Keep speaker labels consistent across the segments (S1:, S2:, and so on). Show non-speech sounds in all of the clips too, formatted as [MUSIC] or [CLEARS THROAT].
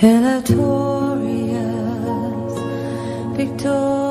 S1: Helatorious, victorious.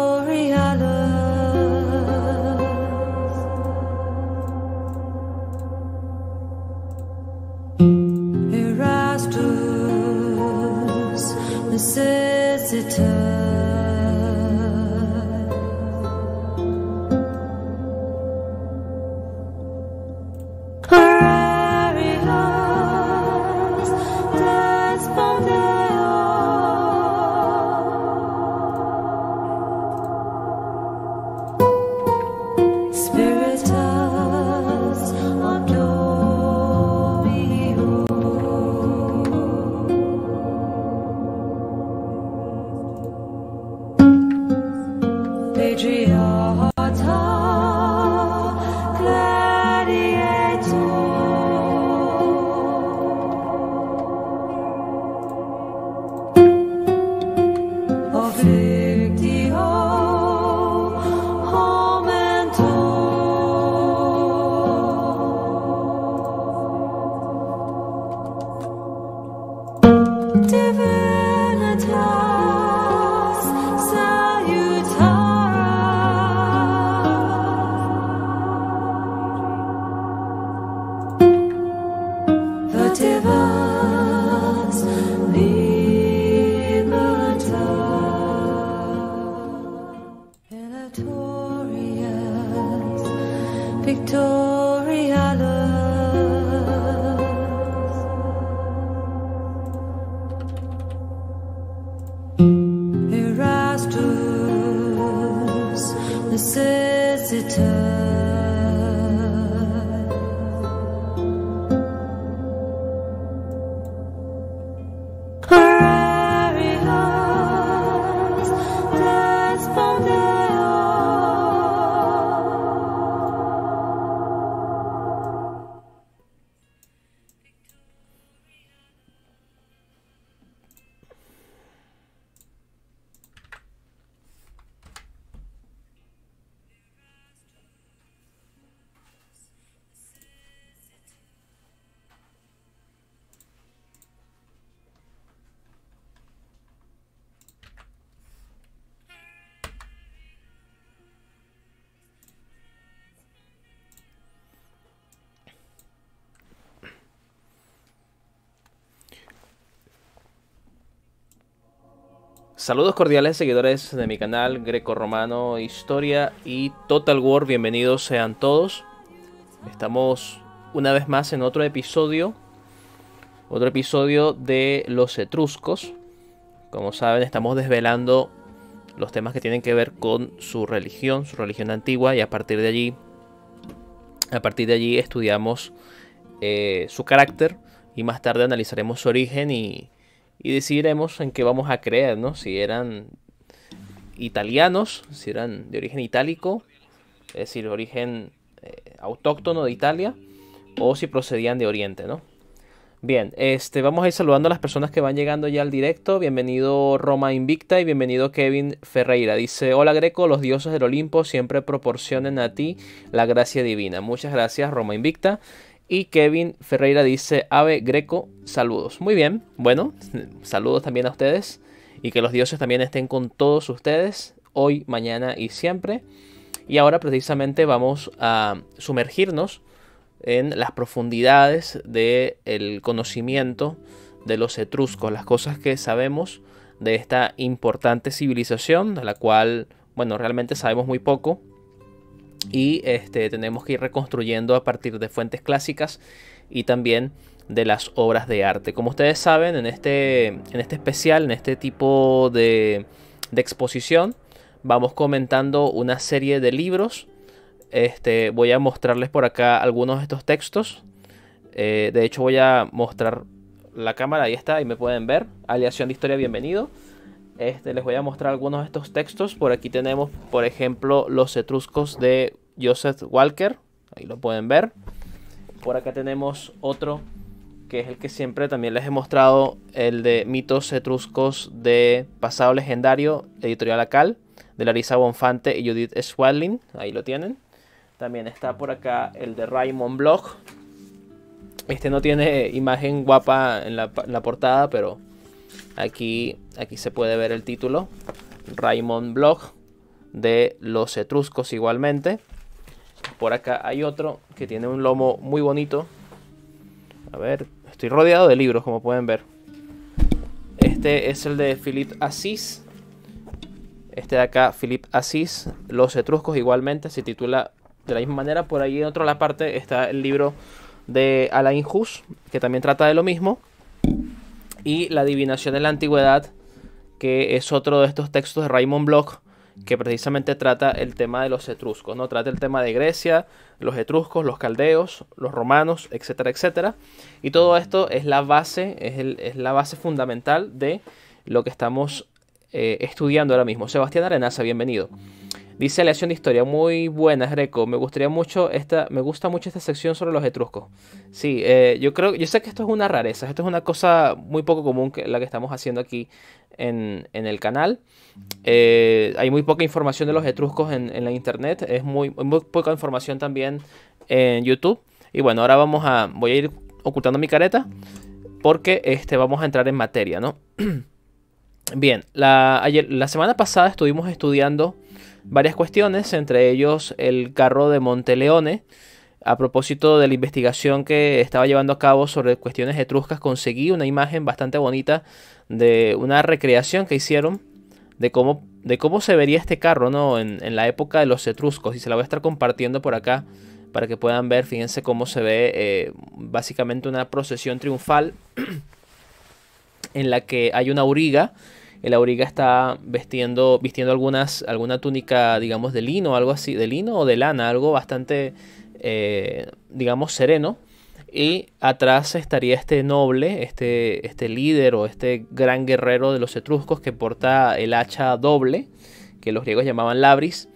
S1: visitor Saludos cordiales seguidores de mi canal Greco Romano Historia y Total War, bienvenidos sean todos. Estamos una vez más en otro episodio, otro episodio de los etruscos. Como saben, estamos desvelando los temas que tienen que ver con su religión, su religión antigua y a partir de allí, a partir de allí estudiamos eh, su carácter y más tarde analizaremos su origen y y decidiremos en qué vamos a creer, ¿no? Si eran italianos, si eran de origen itálico, es decir, de origen eh, autóctono de Italia, o si procedían de Oriente, ¿no? Bien, este, vamos a ir saludando a las personas que van llegando ya al directo. Bienvenido Roma Invicta y bienvenido Kevin Ferreira. Dice, hola Greco, los dioses del Olimpo siempre proporcionen a ti la gracia divina. Muchas gracias Roma Invicta. Y Kevin Ferreira dice, Ave Greco, saludos. Muy bien, bueno, saludos también a ustedes. Y que los dioses también estén con todos ustedes, hoy, mañana y siempre. Y ahora precisamente vamos a sumergirnos en las profundidades del conocimiento de los etruscos, las cosas que sabemos de esta importante civilización, de la cual, bueno, realmente sabemos muy poco, y este, tenemos que ir reconstruyendo a partir de fuentes clásicas y también de las obras de arte. Como ustedes saben, en este, en este especial, en este tipo de, exposición, vamos comentando una serie de libros. Este, voy a mostrarles por acá algunos de estos textos. Eh, de hecho, voy a mostrar la cámara, ahí está, ahí me pueden ver. Aleación de Historia, bienvenido. Este, les voy a mostrar algunos de estos textos. Por aquí tenemos, por ejemplo, Los Etruscos de Joseph Walker. Ahí lo pueden ver. Por acá tenemos otro que es el que siempre también les he mostrado, el de mitos etruscos de Pasado Legendario, editorial Acal, de Larisa Bonfante y Judith Swadlin, ahí lo tienen. También está por acá el de Raymond Bloch. Este no tiene imagen guapa en la portada, pero Aquí, aquí se puede ver el título, Raymond Bloch, de los etruscos igualmente. Por acá hay otro que tiene un lomo muy bonito. A ver, estoy rodeado de libros, como pueden ver. Este es el de Philip Assis. Este de acá, Philip Assis. Los etruscos igualmente se titula de la misma manera. Por ahí en otra parte está el libro de Alain Hus, que también trata de lo mismo y La adivinación en la antigüedad, que es otro de estos textos de Raymond Bloch que precisamente trata el tema de los etruscos, ¿no? Trata el tema de Grecia, los etruscos, los caldeos, los romanos, etcétera, etcétera. Y todo esto es la base, es, la base fundamental de lo que estamos eh, estudiando ahora mismo. Sebastián Arenaza, bienvenido. Dice Aleación de historia, muy buena, Greco. Me gustaría mucho esta, me gusta mucho esta sección sobre los etruscos. Sí, eh, yo creo, yo sé que esto es una rareza, esto es una cosa muy poco común que la que estamos haciendo aquí en, el canal. Eh, hay muy poca información de los etruscos en, la internet, es muy, muy poca información también en YouTube. Y bueno, ahora vamos a, voy a ir ocultando mi careta porque este, vamos a entrar en materia, ¿no? [CLEARS THROAT] Bien, la, la semana pasada estuvimos estudiando varias cuestiones, entre ellos el carro de Monteleone, a propósito de la investigación que estaba llevando a cabo sobre cuestiones etruscas, conseguí una imagen bastante bonita de una recreación que hicieron de cómo, de cómo se vería este carro ¿no? en, la época de los etruscos. Y se la voy a estar compartiendo por acá para que puedan ver. Fíjense cómo se ve eh, básicamente una procesión triunfal [CLEARS THROAT] en la que hay una auriga el auriga está vestiendo, vistiendo algunas, alguna túnica, digamos, de lino, algo así, de lino o de lana, algo bastante, eh, digamos, sereno. Y atrás estaría este noble, este, este líder o este gran guerrero de los etruscos que porta el hacha doble, que los griegos llamaban labris,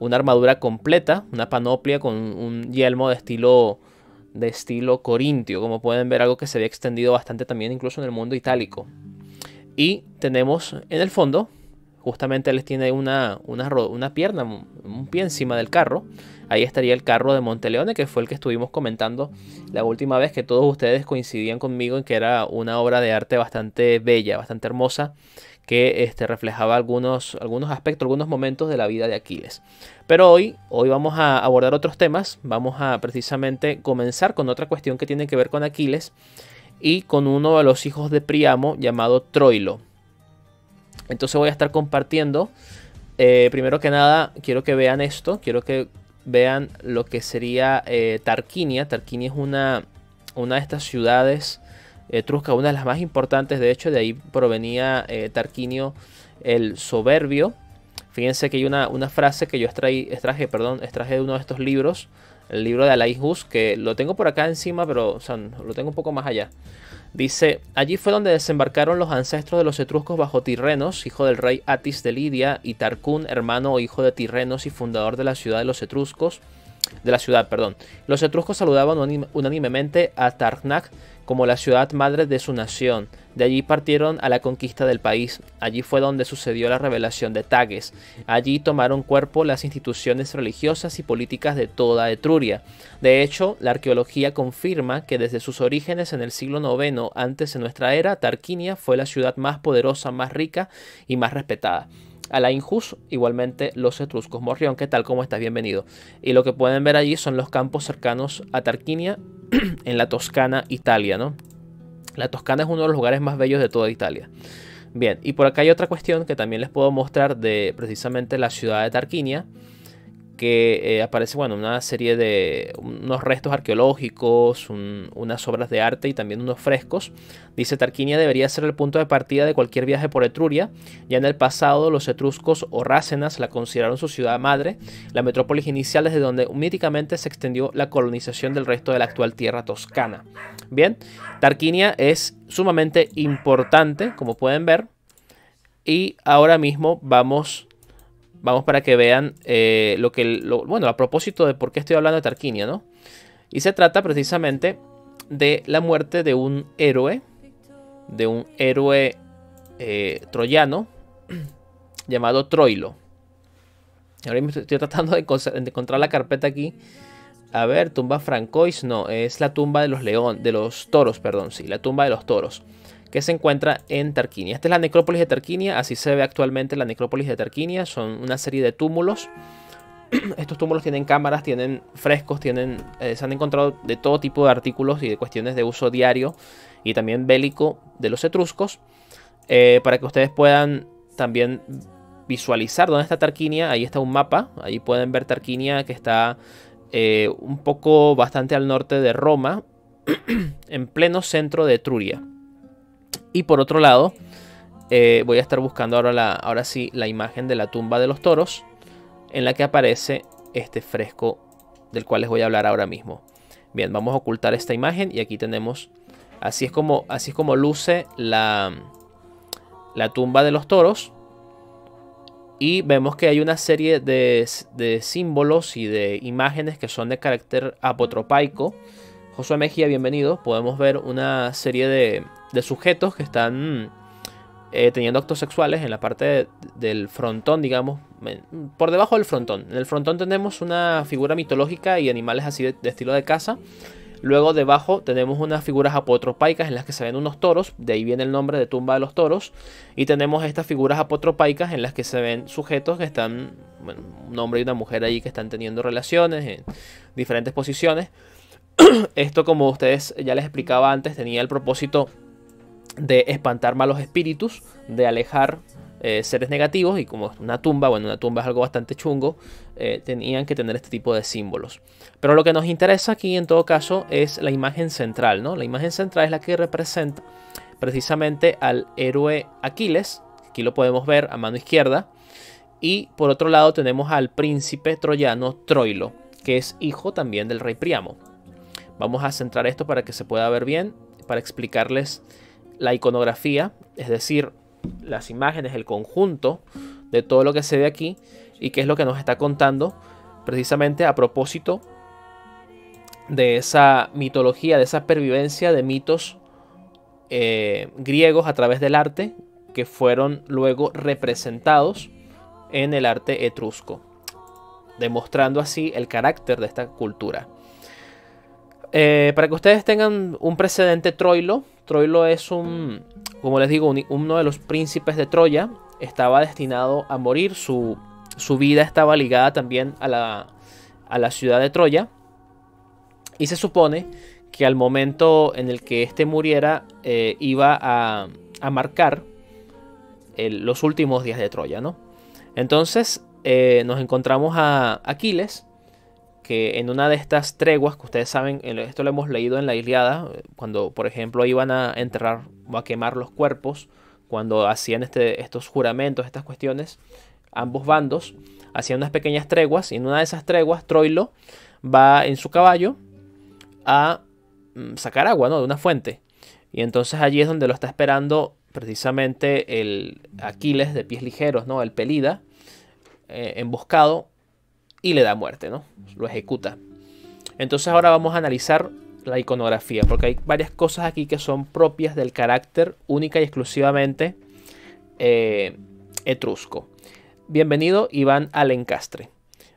S1: una armadura completa, una panoplia con un yelmo de estilo de estilo corintio, como pueden ver, algo que se había extendido bastante también incluso en el mundo itálico. Y tenemos en el fondo, justamente les tiene una, una, pierna, un pie encima del carro. Ahí estaría el carro de Monteleone, que fue el que estuvimos comentando la última vez que todos ustedes coincidían conmigo en que era una obra de arte bastante bella, bastante hermosa que este, reflejaba algunos, algunos aspectos, algunos momentos de la vida de Aquiles. Pero hoy, hoy vamos a abordar otros temas, vamos a precisamente comenzar con otra cuestión que tiene que ver con Aquiles y con uno de los hijos de Priamo llamado Troilo. Entonces voy a estar compartiendo. Eh, primero que nada, quiero que vean esto. Quiero que vean lo que sería eh, Tarquinia. Tarquinia es una, una de estas ciudades eh, etruscas, una de las más importantes. De hecho, de ahí provenía Tarquinio el soberbio. Fíjense que hay una, frase que yo extraí, perdón, extraje de uno de estos libros el libro de Alain que lo tengo por acá encima, pero lo tengo un poco más allá. Dice, allí fue donde desembarcaron los ancestros de los etruscos bajo Tirrenos, hijo del rey Atis de Lidia, y Tarcún, hermano o hijo de Tirrenos y fundador de la ciudad de los etruscos, de la ciudad, perdón. Los etruscos saludaban unánimemente a Tarnac, como la ciudad madre de su nación. De allí partieron a la conquista del país. Allí fue donde sucedió la revelación de Tages. Allí tomaron cuerpo las instituciones religiosas y políticas de toda Etruria. De hecho, la arqueología confirma que desde sus orígenes en el siglo IX antes de nuestra era, Tarquinia fue la ciudad más poderosa, más rica y más respetada a la Injus, igualmente los etruscos. Morrión, ¿qué tal? como estás? Bienvenido. Y lo que pueden ver allí son los campos cercanos a Tarquinia [CLEARS THROAT] en la Toscana, Italia, ¿no? La Toscana es uno de los lugares más bellos de toda Italia. Bien, y por acá hay otra cuestión que también les puedo mostrar de precisamente la ciudad de Tarquinia que eh, aparece, bueno, una serie de unos restos arqueológicos, unas obras de arte y también unos frescos. Dice Tarquinia debería ser el punto de partida de cualquier viaje por Etruria. Ya en el pasado los etruscos o rácenas la consideraron su ciudad madre, la metrópolis inicial desde donde míticamente se extendió la colonización del resto de la actual tierra toscana. Bien, Tarquinia es sumamente importante, como pueden ver, y ahora mismo vamos Vamos para que vean eh, lo que, bueno, a propósito de por qué estoy hablando de Tarquinia, ¿no? Y se trata precisamente de la muerte de un héroe, de un héroe eh, troyano [CLEARS THROAT] llamado Troilo. Ahora mismo estoy tratando de, encontrar la carpeta aquí. A ver, tumba francois, no, es la tumba de los león, de los toros, perdón, sí, la tumba de los toros que se encuentra en Tarquinia. Esta es la necrópolis de Tarquinia, así se ve actualmente la necrópolis de Tarquinia, son una serie de túmulos. [CLEARS THROAT] Estos túmulos tienen cámaras, tienen frescos, tienen, eh, se han encontrado de todo tipo de artículos y de cuestiones de uso diario y también bélico de los etruscos, eh, para que ustedes puedan también visualizar dónde está Tarquinia. Ahí está un mapa, ahí pueden ver Tarquinia que está eh, un poco bastante al norte de Roma, [CLEARS THROAT] en pleno centro de Etruria. Y por otro lado, eh, voy a estar buscando ahora, ahora sí la imagen de la tumba de los toros, en la que aparece este fresco del cual les voy a hablar ahora mismo. Bien, vamos a ocultar esta imagen y aquí tenemos, así es como, así es como luce la, tumba de los toros. Y vemos que hay una serie de, de símbolos y de imágenes que son de carácter apotropaico Josué Mejía, bienvenido, podemos ver una serie de, sujetos que están eh, teniendo actos sexuales en la parte del frontón, digamos, por debajo del frontón. En el frontón tenemos una figura mitológica y animales así de, estilo de casa. Luego debajo tenemos unas figuras apotropaicas en las que se ven unos toros, de ahí viene el nombre de tumba de los toros. Y tenemos estas figuras apotropaicas en las que se ven sujetos que están, bueno, un hombre y una mujer ahí que están teniendo relaciones en diferentes posiciones. [CLEARS THROAT] Esto, como ustedes ya les explicaba antes, tenía el propósito de espantar malos espíritus, de alejar eh, seres negativos y como una tumba, bueno, una tumba es algo bastante chungo, eh, tenían que tener este tipo de símbolos. Pero lo que nos interesa aquí en todo caso es la imagen central, ¿no? La imagen central es la que representa precisamente al héroe Aquiles, aquí lo podemos ver a mano izquierda, y por otro lado tenemos al príncipe troyano Troilo, que es hijo también del rey Priamo. Vamos a centrar esto para que se pueda ver bien, para explicarles la iconografía, es decir, las imágenes, el conjunto de todo lo que se ve aquí y qué es lo que nos está contando precisamente a propósito de esa mitología, de esa pervivencia de mitos eh, griegos a través del arte que fueron luego representados en el arte etrusco, demostrando así el carácter de esta cultura. Eh, para que ustedes tengan un precedente, Troilo. Troilo es un, como les digo, uno de los príncipes de Troya. Estaba destinado a morir. Su, su vida estaba ligada también a la, ciudad de Troya. Y se supone que al momento en el que éste muriera eh, iba a, marcar los últimos días de Troya, ¿no? Entonces eh, nos encontramos a Aquiles, que en una de estas treguas, que ustedes saben, eh, esto lo hemos leído en la Iliada, eh, cuando por ejemplo iban a enterrar o a quemar los cuerpos, cuando hacían este, estos juramentos, estas cuestiones, ambos bandos hacían unas pequeñas treguas y en una de esas treguas Troilo va en su caballo a mm, sacar agua ¿no? de una fuente. Y entonces allí es donde lo está esperando precisamente el Aquiles de pies ligeros, ¿no? el Pelida, eh, emboscado y le da muerte, ¿no? Lo ejecuta. Entonces ahora vamos a analizar la iconografía, porque hay varias cosas aquí que son propias del carácter única y exclusivamente eh, etrusco. Bienvenido Iván al encastre.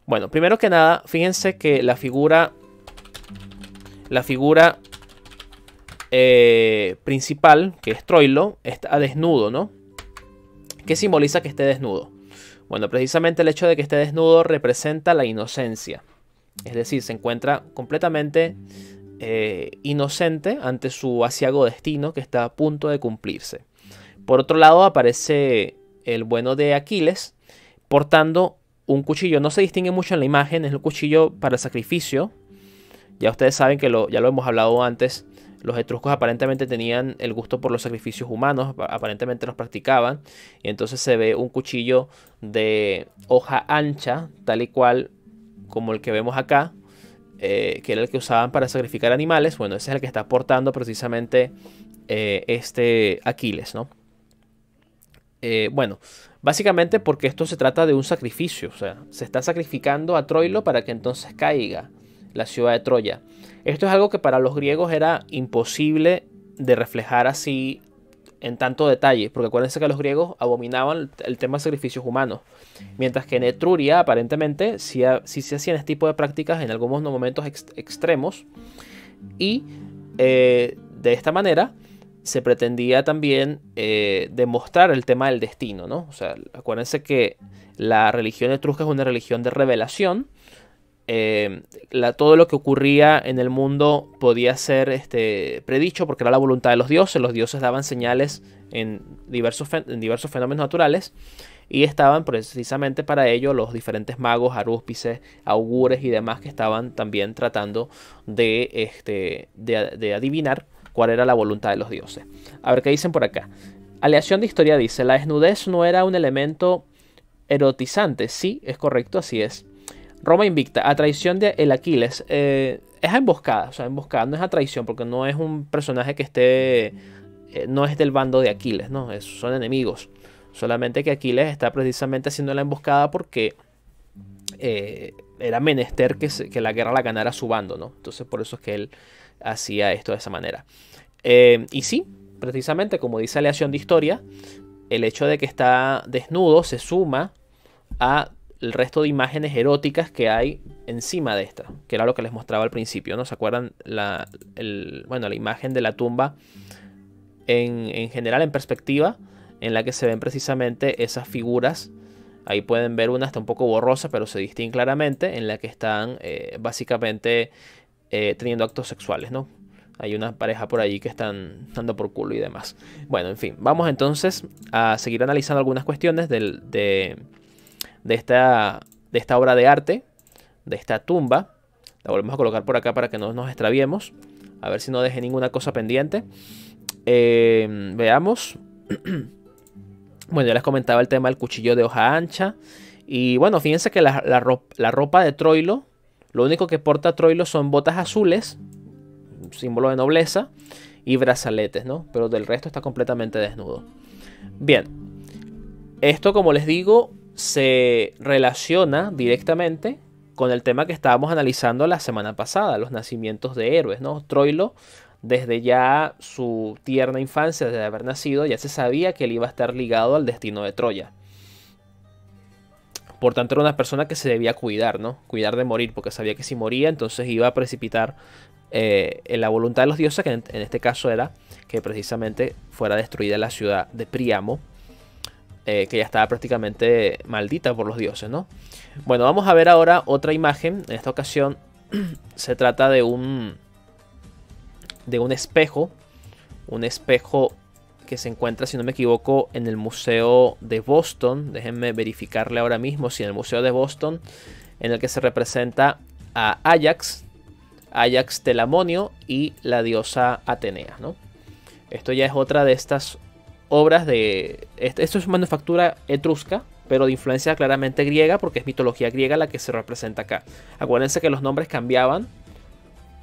S1: Bueno, primero que nada, fíjense que la figura, la figura eh, principal, que es Troilo, está desnudo, ¿no? ¿Qué simboliza que esté desnudo. Bueno, precisamente el hecho de que esté desnudo representa la inocencia. Es decir, se encuentra completamente eh, inocente ante su asiago destino que está a punto de cumplirse. Por otro lado, aparece el bueno de Aquiles portando un cuchillo. No se distingue mucho en la imagen, es un cuchillo para el sacrificio. Ya ustedes saben que lo, ya lo hemos hablado antes los etruscos aparentemente tenían el gusto por los sacrificios humanos, aparentemente los practicaban. Y entonces se ve un cuchillo de hoja ancha, tal y cual como el que vemos acá, eh, que era el que usaban para sacrificar animales. Bueno, ese es el que está portando precisamente eh, este Aquiles, ¿no? Eh, bueno, básicamente porque esto se trata de un sacrificio, o sea, se está sacrificando a Troilo para que entonces caiga la ciudad de Troya. Esto es algo que para los griegos era imposible de reflejar así en tanto detalle, porque acuérdense que los griegos abominaban el tema de sacrificios humanos, mientras que en Etruria aparentemente sí, se hacían este tipo de prácticas en algunos momentos extremos y eh, de esta manera se pretendía también eh, demostrar el tema del destino, ¿no? O sea, acuérdense que la religión etrusca es una religión de revelación Em, la, todo lo que ocurría en el mundo podía ser este, predicho porque era la voluntad de los dioses. Los dioses daban señales en diversos, fenómenos naturales y estaban precisamente para ello los diferentes magos, arúspices, augures y demás que estaban también tratando este, de, de adivinar cuál era la voluntad de los dioses. A ver qué dicen por acá. Aleación de historia dice, la desnudez no era un elemento erotizante. Sí, es correcto, así es. Roma invicta, a traición de Aquiles. Eh, es a emboscada, o sea, emboscada no es a traición porque no es un personaje que esté, eh, no es del bando de Aquiles, no, son enemigos. Solamente que Aquiles está precisamente haciendo la emboscada porque eh, era menester que, que, la guerra la ganara su bando, ¿no? Entonces por eso es que él hacía esto de esa manera. y sí, precisamente como dice Aleación de Historia, el hecho de que está desnudo se suma a el resto de imágenes eróticas que hay encima de esta, que era lo que les mostraba al principio, ¿no? ¿Se acuerdan la, bueno, la imagen de la tumba en, general, en perspectiva, en la que se ven precisamente esas figuras? Ahí pueden ver una, está un poco borrosa, pero se distingue claramente, en la que están eh, básicamente eh, teniendo actos sexuales, ¿no? Hay una pareja por allí que están dando por culo y demás. Bueno, en fin, vamos entonces a seguir analizando algunas cuestiones del, de de esta, de esta obra de arte, de esta tumba. La volvemos a colocar por acá para que no nos extraviemos. A ver si no deje ninguna cosa pendiente. Em, veamos. [CLEARS THROAT] bueno, ya les comentaba el tema del cuchillo de hoja ancha. Y bueno, fíjense que la, ropa, la ropa de Troilo, lo único que porta Troilo son botas azules, símbolo de nobleza, y brazaletes, ¿no? Pero del resto está completamente desnudo. Bien, esto como les digo, se relaciona directamente con el tema que estábamos analizando la semana pasada, los nacimientos de héroes, ¿no? Troilo, desde ya su tierna infancia, desde haber nacido, ya se sabía que él iba a estar ligado al destino de Troya. Por tanto, era una persona que se debía cuidar, ¿no? Cuidar de morir, porque sabía que si moría, entonces iba a precipitar eh, en la voluntad de los dioses, que en, en este caso era que precisamente fuera destruida la ciudad de Priamo eh, que ya estaba prácticamente maldita por los dioses, ¿no? Bueno, vamos a ver ahora otra imagen. En esta ocasión [CLEARS THROAT] se trata de un de un espejo, un espejo que se encuentra, si no me equivoco, en el Museo de Boston. Déjenme verificarle ahora mismo si en el Museo de Boston, en el que se representa a Ajax, Ajax Telamonio y la diosa Atenea, ¿no? Esto ya es otra de estas obras de... Este, esto es manufactura etrusca, pero de influencia claramente griega, porque es mitología griega la que se representa acá. Acuérdense que los nombres cambiaban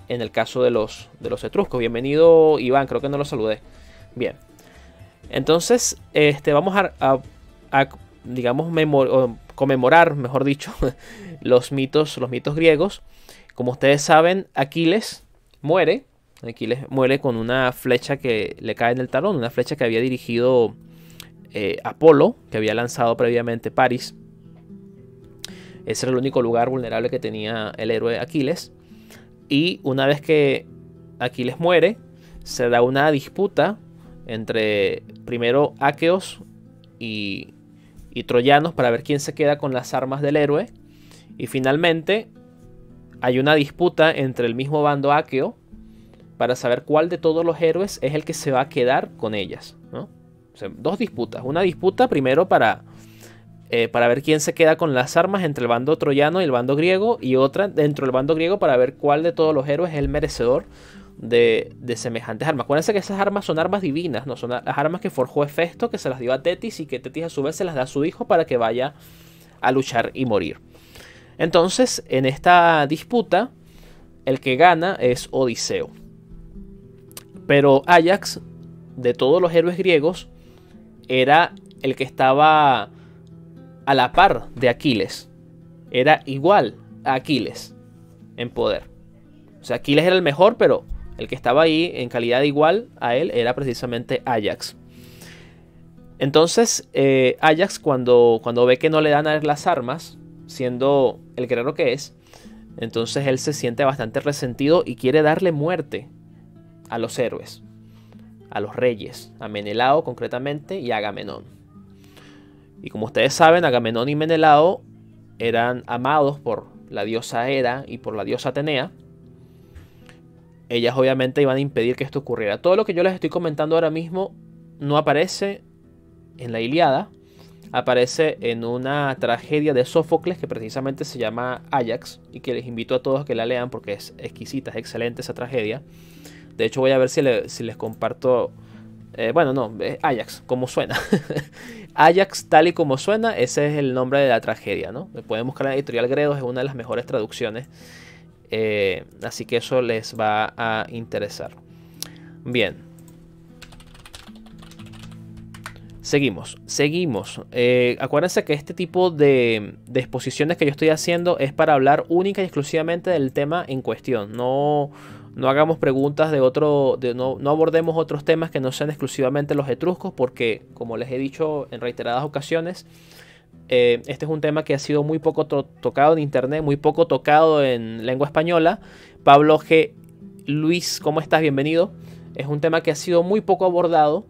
S1: en el caso de los, de los etruscos. Bienvenido Iván, creo que no lo saludé. Bien. Entonces, este, vamos a, a digamos, conmemorar, mejor dicho, [LAUGHS] los mitos, los mitos griegos. Como ustedes saben, Aquiles muere Aquiles muere con una flecha que le cae en el talón, una flecha que había dirigido eh, Apolo, que había lanzado previamente París. Ese era el único lugar vulnerable que tenía el héroe Aquiles. Y una vez que Aquiles muere, se da una disputa entre primero aqueos y, y troyanos para ver quién se queda con las armas del héroe. Y finalmente hay una disputa entre el mismo bando aqueo para saber cuál de todos los héroes es el que se va a quedar con ellas. dos disputas. Una disputa primero para, eh, para ver quién se queda con las armas entre el bando troyano y el bando griego. Y otra dentro del bando griego para ver cuál de todos los héroes es el merecedor de, de, semejantes armas. Acuérdense que esas armas son armas divinas, no son las armas que forjó Hefesto, que se las dio a Tetis y que Tetis a su vez se las da a su hijo para que vaya a luchar y morir. Entonces, en esta disputa, el que gana es Odiseo. Pero Ajax, de todos los héroes griegos, era el que estaba a la par de Aquiles. Era igual a Aquiles en poder. O sea, Aquiles era el mejor, pero el que estaba ahí en calidad igual a él era precisamente Ajax. Entonces, eh, Ajax cuando, cuando ve que no le dan a él las armas, siendo el guerrero que es, entonces él se siente bastante resentido y quiere darle muerte a los héroes, a los reyes, a Menelao concretamente y a Agamenón. Y como ustedes saben, Agamenón y Menelao eran amados por la diosa Hera y por la diosa Atenea. Ellas obviamente iban a impedir que esto ocurriera. Todo lo que yo les estoy comentando ahora mismo no aparece en la Iliada, aparece en una tragedia de Sófocles que precisamente se llama Ajax y que les invito a todos a que la lean porque es exquisita, es excelente esa tragedia. De hecho, voy a ver si, les comparto. Eh, bueno, no, eh, Ajax, como suena. [LAUGHS] Ajax, tal y como suena, ese es el nombre de la tragedia, ¿no? Pueden buscar en la editorial Gredos, es una de las mejores traducciones. Eh, así que eso les va a interesar. Bien. Seguimos, seguimos. acuérdense que este tipo de, de exposiciones que yo estoy haciendo es para hablar única y exclusivamente del tema en cuestión. No no hagamos preguntas de otro, de no, abordemos otros temas que no sean exclusivamente los etruscos, porque como les he dicho en reiteradas ocasiones, eh, este es un tema que ha sido muy poco tocado en internet, muy poco tocado en lengua española. Pablo G. Luis, ¿cómo estás? Bienvenido. Es un tema que ha sido muy poco abordado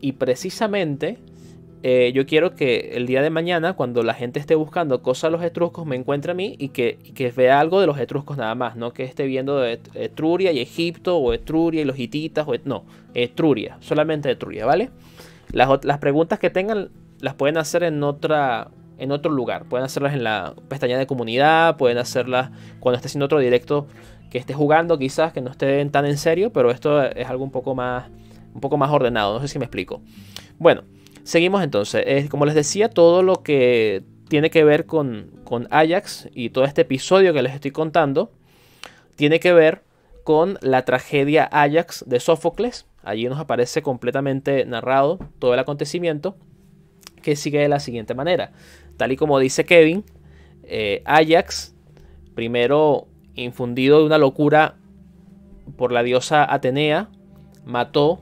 S1: y precisamente eh, yo quiero que el día de mañana, cuando la gente esté buscando cosas de los etruscos, me encuentre a mí y que, vea algo de los etruscos nada más, no que esté viendo Etruria y Egipto, o Etruria y los hititas, o no, Etruria, solamente Etruria, ¿vale? Las, preguntas que tengan las pueden hacer en otra. En otro lugar, pueden hacerlas en la pestaña de comunidad, pueden hacerlas cuando esté haciendo otro directo que esté jugando, quizás que no estén tan en serio, pero esto es algo un poco más, un poco más ordenado. No sé si me explico. Bueno, Seguimos entonces. como les decía, todo lo que tiene que ver con, Ajax y todo este episodio que les estoy contando tiene que ver con la tragedia Ajax de Sófocles. Allí nos aparece completamente narrado todo el acontecimiento que sigue de la siguiente manera. Tal y como dice Kevin, eh, Ajax, primero infundido de una locura por la diosa Atenea, mató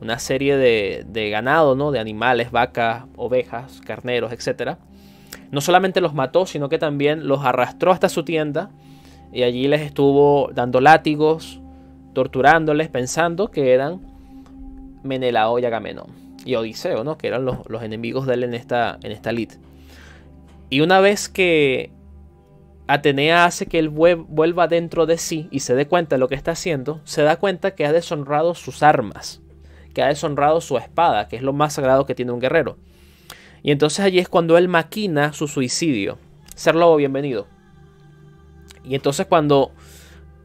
S1: una serie de, de ganado, ¿no? De animales, vacas, ovejas, carneros, etc. No solamente los mató, sino que también los arrastró hasta su tienda y allí les estuvo dando látigos, torturándoles, pensando que eran Menelao y Agamenón y Odiseo, ¿no? Que eran los, enemigos de él en esta, en esta lid. Y una vez que Atenea hace que él vuelva dentro de sí y se dé cuenta de lo que está haciendo, se da cuenta que ha deshonrado sus armas que ha deshonrado su espada, que es lo más sagrado que tiene un guerrero. Y entonces allí es cuando él maquina su suicidio. Ser lobo, bienvenido. Y entonces cuando...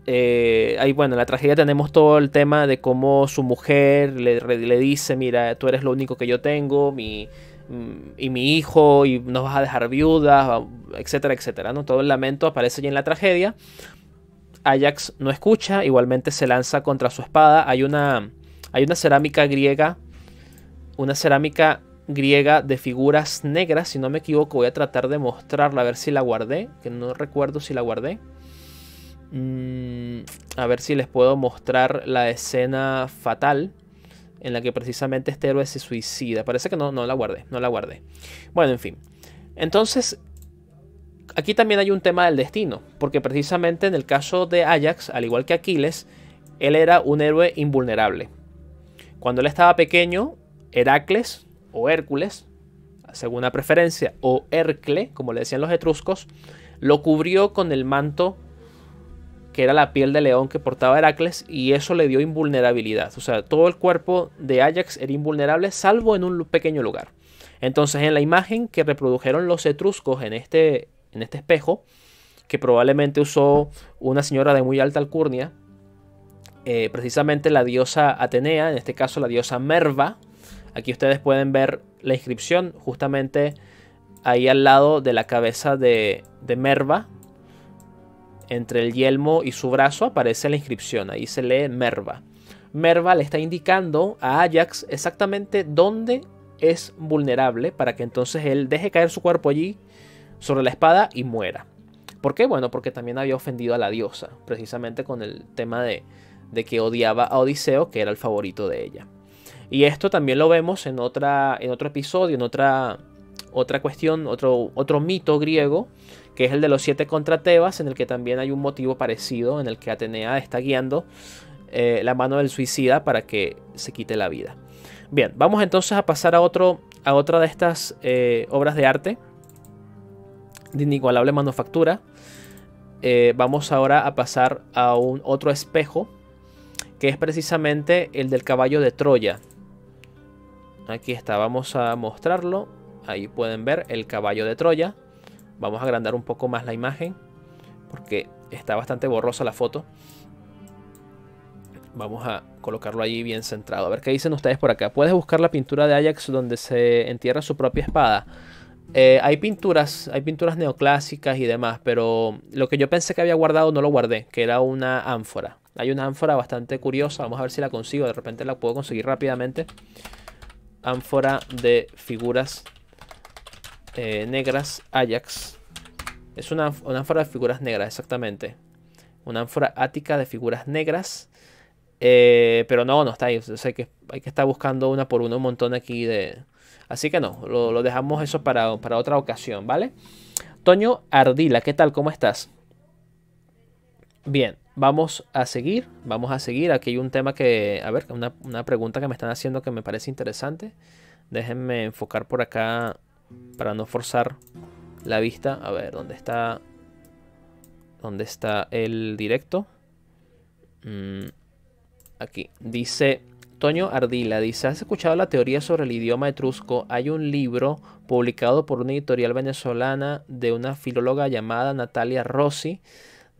S1: Eh, ahí bueno, en la tragedia tenemos todo el tema de cómo su mujer le, dice, mira, tú eres lo único que yo tengo, mi, mm, y mi hijo, y nos vas a dejar viudas, etcétera, etcétera. ¿no? Todo el lamento aparece allí en la tragedia. Ajax no escucha, igualmente se lanza contra su espada. Hay una hay una cerámica griega, una cerámica griega de figuras negras, si no me equivoco, voy a tratar de mostrarla, a ver si la guardé, que no recuerdo si la guardé. Mm, a ver si les puedo mostrar la escena fatal en la que precisamente este héroe se suicida. Parece que no, no la guardé, no la guardé. Bueno, en fin. Entonces, aquí también hay un tema del destino, porque precisamente en el caso de Ajax, al igual que Aquiles, él era un héroe invulnerable. Cuando él estaba pequeño, Heracles o Hércules, según la preferencia, o Hercle, como le decían los etruscos, lo cubrió con el manto que era la piel de león que portaba Heracles y eso le dio invulnerabilidad. O sea, todo el cuerpo de Ajax era invulnerable salvo en un pequeño lugar. Entonces, en la imagen que reprodujeron los etruscos en este, en este espejo, que probablemente usó una señora de muy alta alcurnia, eh, precisamente la diosa Atenea, en este caso la diosa Merva. Aquí ustedes pueden ver la inscripción justamente ahí al lado de la cabeza de, de Merva. Entre el yelmo y su brazo aparece la inscripción, ahí se lee Merva. Merva le está indicando a Ajax exactamente dónde es vulnerable para que entonces él deje caer su cuerpo allí sobre la espada y muera. ¿Por qué? Bueno, porque también había ofendido a la diosa, precisamente con el tema de, de que odiaba a Odiseo, que era el favorito de ella. Y esto también lo vemos en, otra, en otro episodio, en otra, otra cuestión, otro, otro mito griego, que es el de los siete contra Tebas, en el que también hay un motivo parecido, en el que Atenea está guiando eh, la mano del suicida para que se quite la vida. Bien, vamos entonces a pasar a, otro, a otra de estas eh, obras de arte de inigualable manufactura. Eh, vamos ahora a pasar a un otro espejo que es precisamente el del caballo de Troya. Aquí está, vamos a mostrarlo. Ahí pueden ver el caballo de Troya. Vamos a agrandar un poco más la imagen porque está bastante borrosa la foto. Vamos a colocarlo ahí bien centrado. A ver qué dicen ustedes por acá. Puedes buscar la pintura de Ajax donde se entierra su propia espada. Eh, hay pinturas, hay pinturas neoclásicas y demás, pero lo que yo pensé que había guardado no lo guardé, que era una ánfora. Hay una ánfora bastante curiosa. Vamos a ver si la consigo. De repente la puedo conseguir rápidamente. Ánfora de figuras eh, negras Ajax. Es una, ánfora de figuras negras, exactamente. Una ánfora ática de figuras negras. Eh, pero no, no está ahí. que hay que estar buscando una por una un montón aquí de... Así que no, lo, dejamos eso para, para otra ocasión, ¿vale? Toño Ardila, ¿qué tal? ¿Cómo estás? Bien vamos a seguir, vamos a seguir. Aquí hay un tema que, a ver, una, pregunta que me están haciendo que me parece interesante. Déjenme enfocar por acá para no forzar la vista. A ver, ¿dónde está? ¿Dónde está el directo? Mm, aquí. Dice Toño Ardila, dice, ¿has escuchado la teoría sobre el idioma etrusco? Hay un libro publicado por una editorial venezolana de una filóloga llamada Natalia Rossi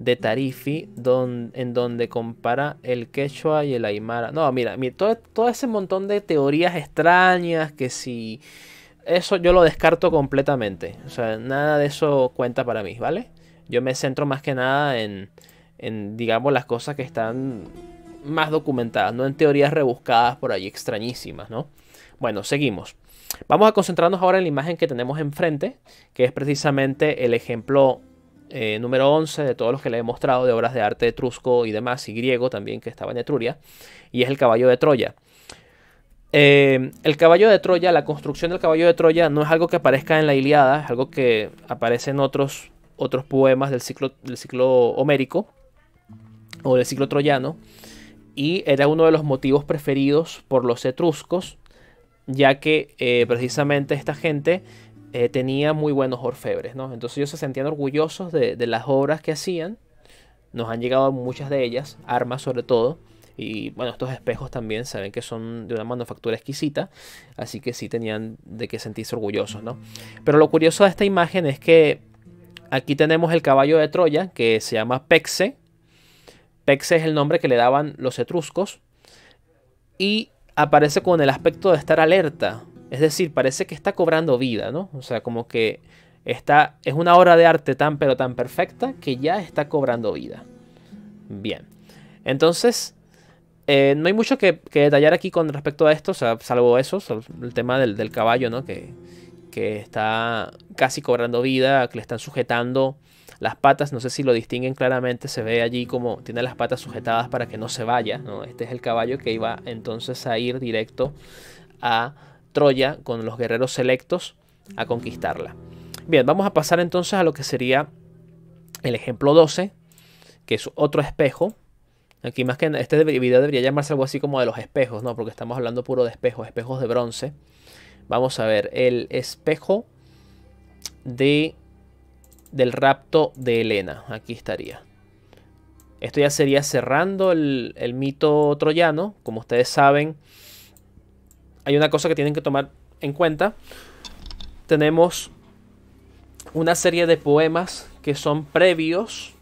S1: de Tarifi, en donde compara el quechua y el aymara. No, mira, mira todo, ese montón de teorías extrañas que si... Eso yo lo descarto completamente. O sea, nada de eso cuenta para mí, ¿vale? Yo me centro más que nada en, en digamos, las cosas que están más documentadas, no en teorías rebuscadas por allí extrañísimas, ¿no? Bueno, seguimos. Vamos a concentrarnos ahora en la imagen que tenemos enfrente, que es precisamente el ejemplo eh, número 11 de todos los que le he mostrado de obras de arte etrusco y demás, y griego también que estaba en Etruria, y es el caballo de Troya. Eh, el caballo de Troya, la construcción del caballo de Troya no es algo que aparezca en la Iliada, es algo que aparece en otros, otros poemas del ciclo, del ciclo homérico o del ciclo troyano, y era uno de los motivos preferidos por los etruscos, ya que eh, precisamente esta gente eh, tenía muy buenos orfebres, ¿no? Entonces ellos se sentían orgullosos de, las obras que hacían. Nos han llegado muchas de ellas, armas sobre todo. Y bueno, estos espejos también saben que son de una manufactura exquisita, así que sí tenían de qué sentirse orgullosos, ¿no? Pero lo curioso de esta imagen es que aquí tenemos el caballo de Troya, que se llama Pexe. Pexe es el nombre que le daban los etruscos. Y aparece con el aspecto de estar alerta, es decir, parece que está cobrando vida, ¿no? O sea, como que está, es una obra de arte tan pero tan perfecta que ya está cobrando vida. Bien, entonces eh, no hay mucho que, detallar aquí con respecto a esto, salvo eso, el tema del, caballo, ¿no? Que, que, está casi cobrando vida, que le están sujetando las patas, no sé si lo distinguen claramente, se ve allí como tiene las patas sujetadas para que no se vaya, ¿no? Este es el caballo que iba entonces a ir directo a Troya con los guerreros selectos a conquistarla. Bien, vamos a pasar entonces a lo que sería el ejemplo 12, que es otro espejo. Aquí más que este video debería llamarse algo así como de los espejos, ¿no? Porque estamos hablando puro de espejos, espejos de bronce. Vamos a ver, el espejo de, del rapto de Helena. Aquí estaría. Esto ya sería cerrando el, el mito troyano. Como ustedes saben, hay una cosa que tienen que tomar en cuenta. Tenemos una serie de poemas que son previos,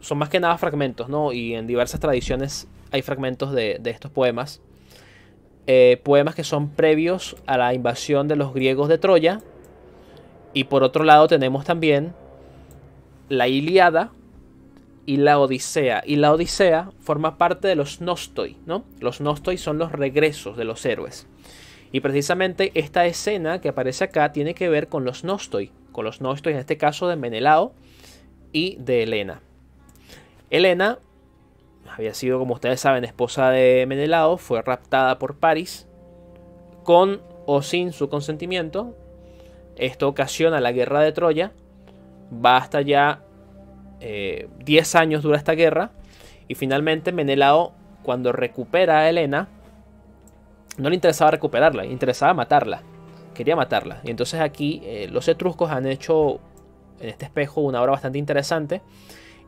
S1: son más que nada fragmentos, ¿no? Y en diversas tradiciones hay fragmentos de, estos poemas. Eh, poemas que son previos a la invasión de los griegos de Troya. Y por otro lado tenemos también la Iliada y la Odisea. Y la Odisea forma parte de los Nostoi, ¿no? Los Nostoi son los regresos de los héroes. Y precisamente esta escena que aparece acá tiene que ver con los Nostoi, con los Nostoi en este caso de Menelao y de Helena. Helena había sido, como ustedes saben, esposa de Menelao, fue raptada por Paris, con o sin su consentimiento. Esto ocasiona la guerra de Troya. Va hasta ya 10 eh, años dura esta guerra. Y finalmente Menelao, cuando recupera a Helena, no le interesaba recuperarla, interesaba matarla. Quería matarla. Y entonces aquí eh, los etruscos han hecho en este espejo una obra bastante interesante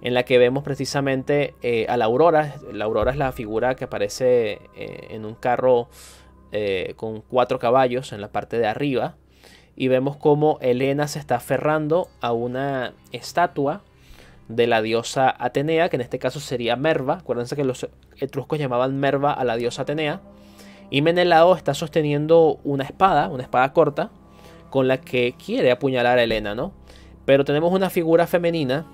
S1: en la que vemos precisamente eh, a la aurora. La aurora es la figura que aparece eh, en un carro con cuatro caballos en la parte de arriba. Y vemos como Elena se está aferrando a una estatua de la diosa Atenea, que en este caso sería Merva. Acuérdense que los etruscos llamaban Merva a la diosa Atenea y Menelao está sosteniendo una espada, una espada corta, con la que quiere apuñalar a Helena, ¿no? Pero tenemos una figura femenina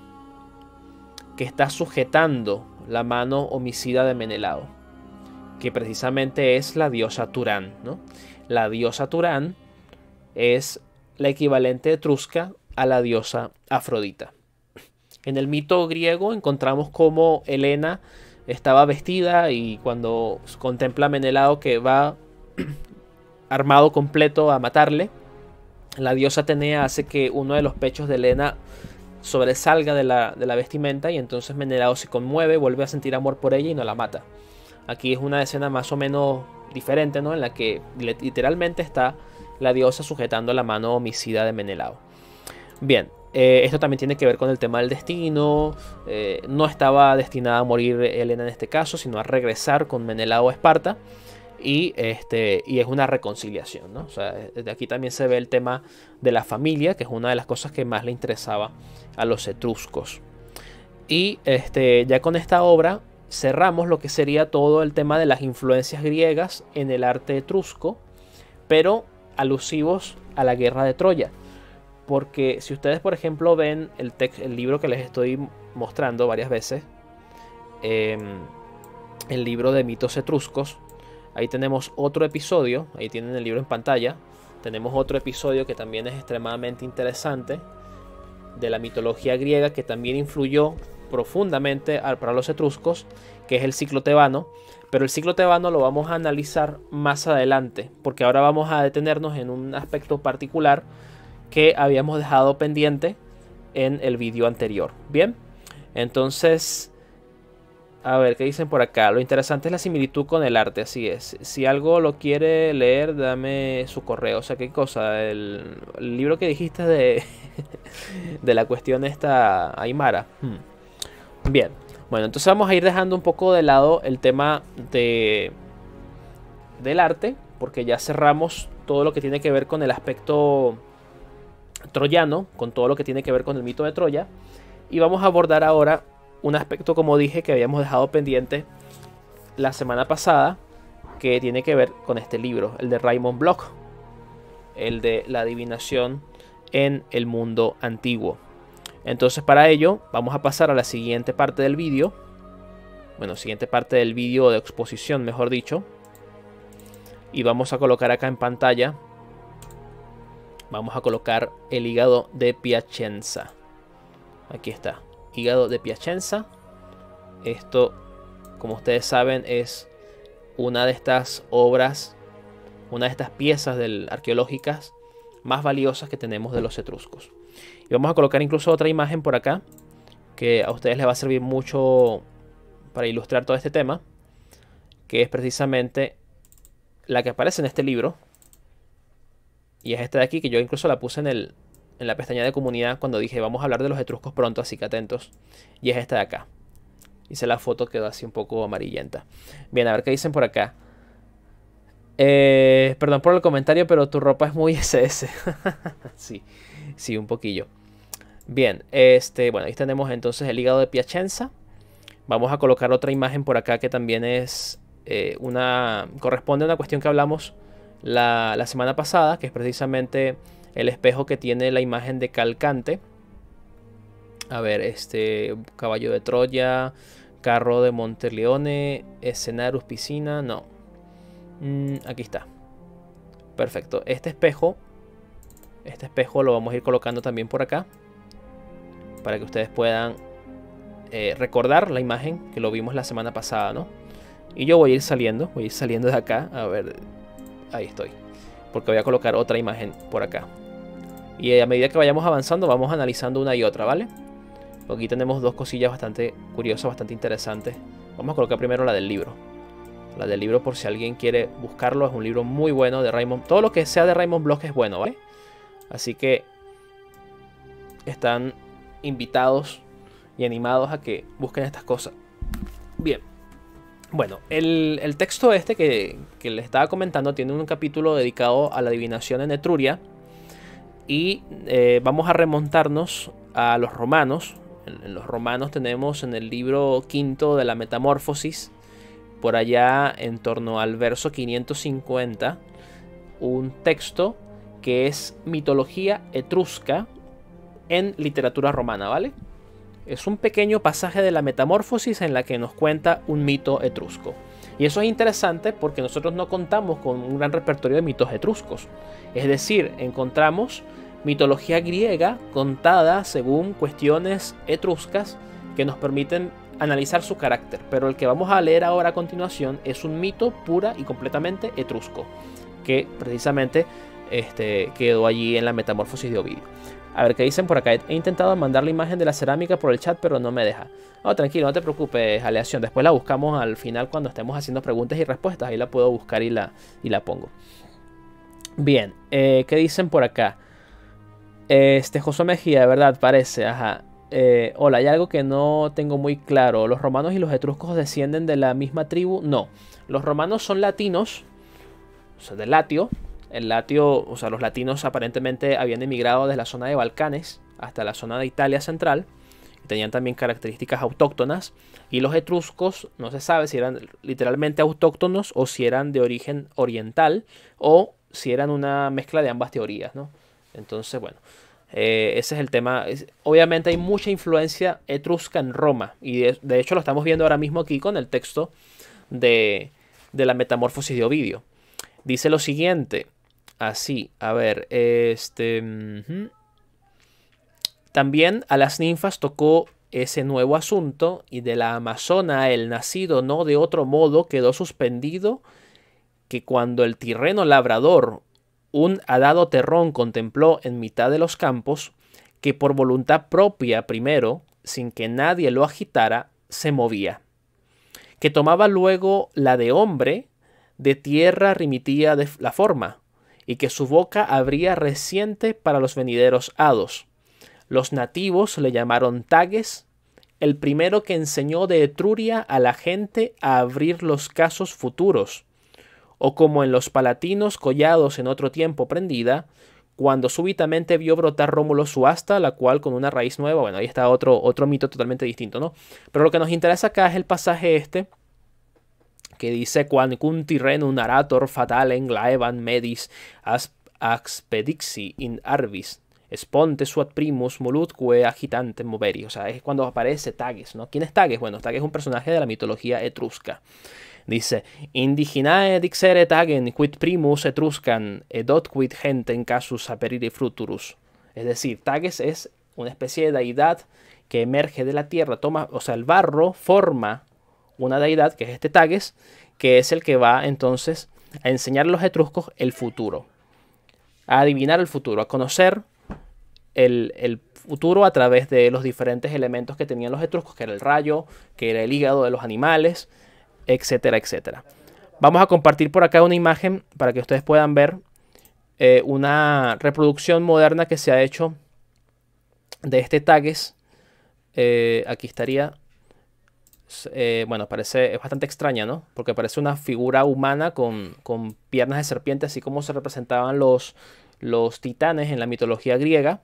S1: que está sujetando la mano homicida de Menelao, que precisamente es la diosa Turán, ¿no? La diosa Turán es la equivalente etrusca a la diosa Afrodita. En el mito griego encontramos como Helena estaba vestida y cuando contempla a Menelao que va [CLEARS THROAT] armado completo a matarle, la diosa Atenea hace que uno de los pechos de Elena sobresalga de la, vestimenta y entonces Menelao se conmueve, vuelve a sentir amor por ella y no la mata. Aquí es una escena más o menos diferente, ¿no? En la que literalmente está la diosa sujetando la mano homicida de Menelao. Bien, eh, esto también tiene que ver con el tema del destino. Eh, no estaba destinada a morir Elena en este caso, sino a regresar con Menelao a Esparta. Y, este, y es una reconciliación. ¿no? desde aquí también se ve el tema de la familia, que es una de las cosas que más le interesaba a los etruscos. Y este, ya con esta obra cerramos lo que sería todo el tema de las influencias griegas en el arte etrusco, pero alusivos a la guerra de Troya porque si ustedes, por ejemplo, ven el, el libro que les estoy mostrando varias veces, em, el libro de mitos etruscos, ahí tenemos otro episodio, ahí tienen el libro en pantalla, tenemos otro episodio que también es extremadamente interesante, de la mitología griega que también influyó profundamente para los etruscos, que es el ciclo tebano, pero el ciclo tebano lo vamos a analizar más adelante, porque ahora vamos a detenernos en un aspecto particular que habíamos dejado pendiente en el vídeo anterior. Bien, entonces, a ver qué dicen por acá. Lo interesante es la similitud con el arte, así es. Si algo lo quiere leer, dame su correo. O sea, qué cosa. El, libro que dijiste de, [LAUGHS] de la cuestión esta Aymara. Hmm. Bien, bueno, entonces vamos a ir dejando un poco de lado el tema de del arte, porque ya cerramos todo lo que tiene que ver con el aspecto troyano, con todo lo que tiene que ver con el mito de Troya. Y vamos a abordar ahora un aspecto, como dije, que habíamos dejado pendiente la semana pasada, que tiene que ver con este libro, el de Raymond Bloch, el de la adivinación en el mundo antiguo. Entonces para ello vamos a pasar a la siguiente parte del vídeo, bueno, siguiente parte del vídeo de exposición, mejor dicho, y vamos a colocar acá en pantalla Vamos a colocar el hígado de Piacenza. Aquí está, hígado de Piacenza. Esto, como ustedes saben, es una de estas obras, una de estas piezas arqueológicas más valiosas que tenemos de los etruscos. Y vamos a colocar incluso otra imagen por acá, que a ustedes les va a servir mucho para ilustrar todo este tema, que es precisamente la que aparece en este libro, y es esta de aquí que yo incluso la puse en, el, en la pestaña de comunidad cuando dije vamos a hablar de los etruscos pronto, así que atentos. Y es esta de acá. Hice la foto, quedó así un poco amarillenta. Bien, a ver qué dicen por acá. Eh, perdón por el comentario, pero tu ropa es muy SS. [LAUGHS] [LAUGHS] sí, sí, un poquillo. Bien, este, bueno, ahí tenemos entonces el hígado de Piacenza. Vamos a colocar otra imagen por acá que también es eh, una. corresponde a una cuestión que hablamos la, semana pasada, que es precisamente el espejo que tiene la imagen de Calcante. A ver, este caballo de Troya, carro de Monteleone, escenarios, piscina, no. Mm, aquí está. Perfecto. Este espejo, este espejo lo vamos a ir colocando también por acá. Para que ustedes puedan eh, recordar la imagen que lo vimos la semana pasada, ¿no? Y yo voy a ir saliendo, voy a ir saliendo de acá. A ver, Ahí estoy. Porque voy a colocar otra imagen por acá. Y a medida que vayamos avanzando, vamos analizando una y otra, ¿vale? Aquí tenemos dos cosillas bastante curiosas, bastante interesantes. Vamos a colocar primero la del libro. La del libro, por si alguien quiere buscarlo, es un libro muy bueno de Raymond. Todo lo que sea de Raymond Bloch es bueno, ¿vale? Así que están invitados y animados a que busquen estas cosas. Bien. Bueno, el, texto este que, le les estaba comentando tiene un capítulo dedicado a la adivinación en Etruria. Y eh, vamos a remontarnos a los romanos. En, en, los romanos tenemos en el libro quinto de la Metamorfosis, por allá en torno al verso 550, un texto que es mitología etrusca en literatura romana, ¿vale? Es un pequeño pasaje de la Metamorfosis en la que nos cuenta un mito etrusco. Y eso es interesante porque nosotros no contamos con un gran repertorio de mitos etruscos. Es decir, encontramos mitología griega contada según cuestiones etruscas que nos permiten analizar su carácter. Pero el que vamos a leer ahora a continuación es un mito pura y completamente etrusco, que precisamente este, quedó allí en la Metamorfosis de Ovidio. A ver qué dicen por acá. He intentado mandar la imagen de la cerámica por el chat, pero no me deja. No, tranquilo, no te preocupes, aleación. Después la buscamos al final cuando estemos haciendo preguntas y respuestas. Ahí la puedo buscar y la, y la pongo. Bien, eh, ¿qué dicen por acá? Este, José Mejía, de verdad, parece, ajá. Eh, hola, hay algo que no tengo muy claro. ¿Los romanos y los etruscos descienden de la misma tribu? No. Los romanos son latinos, o sea, de Latio, el latio, o sea, los latinos aparentemente habían emigrado desde la zona de Balcanes hasta la zona de Italia central. tenían también características autóctonas. Y los etruscos no se sabe si eran literalmente autóctonos o si eran de origen oriental o si eran una mezcla de ambas teorías, ¿no? Entonces, bueno, eh, ese es el tema. obviamente hay mucha influencia etrusca en Roma. Y de, hecho lo estamos viendo ahora mismo aquí con el texto de, de la metamorfosis de Ovidio. Dice lo siguiente así. A ver, este... También a las ninfas tocó ese nuevo asunto y de la Amazona el nacido no de otro modo quedó suspendido que cuando el tirreno labrador un adado terrón contempló en mitad de los campos que por voluntad propia primero, sin que nadie lo agitara, se movía, que tomaba luego la de hombre, de tierra remitía de la forma, y que su boca abría reciente para los venideros hados. Los nativos le llamaron Tagues, el primero que enseñó de Etruria a la gente a abrir los casos futuros, o como en los palatinos collados en otro tiempo prendida, cuando súbitamente vio brotar Rómulo su asta, la cual con una raíz nueva, bueno, ahí está otro, otro mito totalmente distinto, ¿no? Pero lo que nos interesa acá es el pasaje este, que dice Quancunti narrator fatal en glaevan medis expedixi in Arvis Esponte suat primus molutque agitante moveri. O sea, es cuando aparece Tages, ¿no? ¿Quién es Tages? Bueno, Tages es un personaje de la mitología etrusca. Dice, indiginae dixere tagen quid primus etruscan, edot quid gentem casus aperire fruturus. Es decir, Tages es una especie de deidad que emerge de la tierra, toma, o sea, el barro forma una deidad, que es este Tages, que es el que va entonces a enseñar a los etruscos el futuro, a adivinar el futuro, a conocer el, futuro a través de los diferentes elementos que tenían los etruscos, que era el rayo, que era el hígado de los animales, etcétera, etcétera. Vamos a compartir por acá una imagen para que ustedes puedan ver eh, una reproducción moderna que se ha hecho de este Tages eh, aquí estaría eh, bueno, parece, es bastante extraña, ¿no? Porque parece una figura humana con, piernas de serpiente, así como se representaban los, los titanes en la mitología griega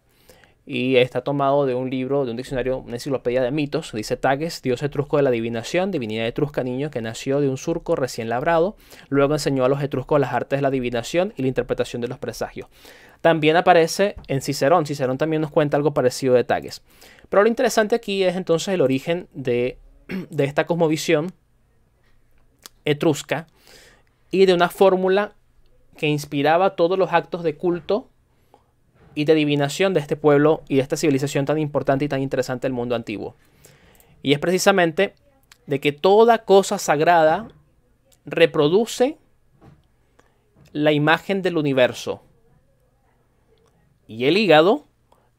S1: y está tomado de un libro, de un diccionario, una enciclopedia de mitos. Dice Tages, dios etrusco de la adivinación, divinidad etrusca niño que nació de un surco recién labrado. Luego enseñó a los etruscos las artes de la adivinación y la interpretación de los presagios. También aparece en Cicerón. Cicerón también nos cuenta algo parecido de Tages. Pero lo interesante aquí es entonces el origen de de esta cosmovisión etrusca y de una fórmula que inspiraba todos los actos de culto y de adivinación de este pueblo y de esta civilización tan importante y tan interesante del mundo antiguo. Y es precisamente de que toda cosa sagrada reproduce la imagen del universo. Y el hígado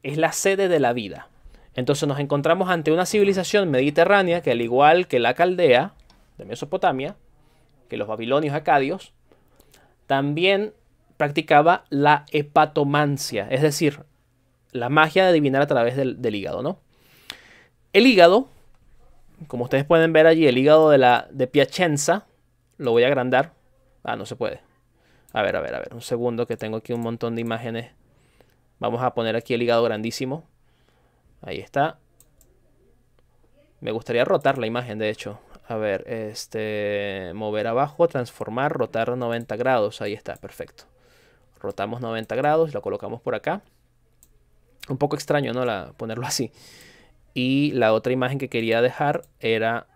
S1: es la sede de la vida. Entonces nos encontramos ante una civilización mediterránea que al igual que la caldea de Mesopotamia, que los babilonios acadios, también practicaba la hepatomancia, es decir, la magia de adivinar a través del, hígado, ¿no? El hígado, como ustedes pueden ver allí, el hígado de, la, de Piacenza, lo voy a agrandar. Ah, no se puede. A ver, a ver, a ver, un segundo que tengo aquí un montón de imágenes. Vamos a poner aquí el hígado grandísimo. Ahí está. Me gustaría rotar la imagen, de hecho. A ver, este... Mover abajo, transformar, rotar 90 grados. Ahí está, perfecto. Rotamos 90 grados, la colocamos por acá. Un poco extraño, ¿no? La, ponerlo así. Y la otra imagen que quería dejar era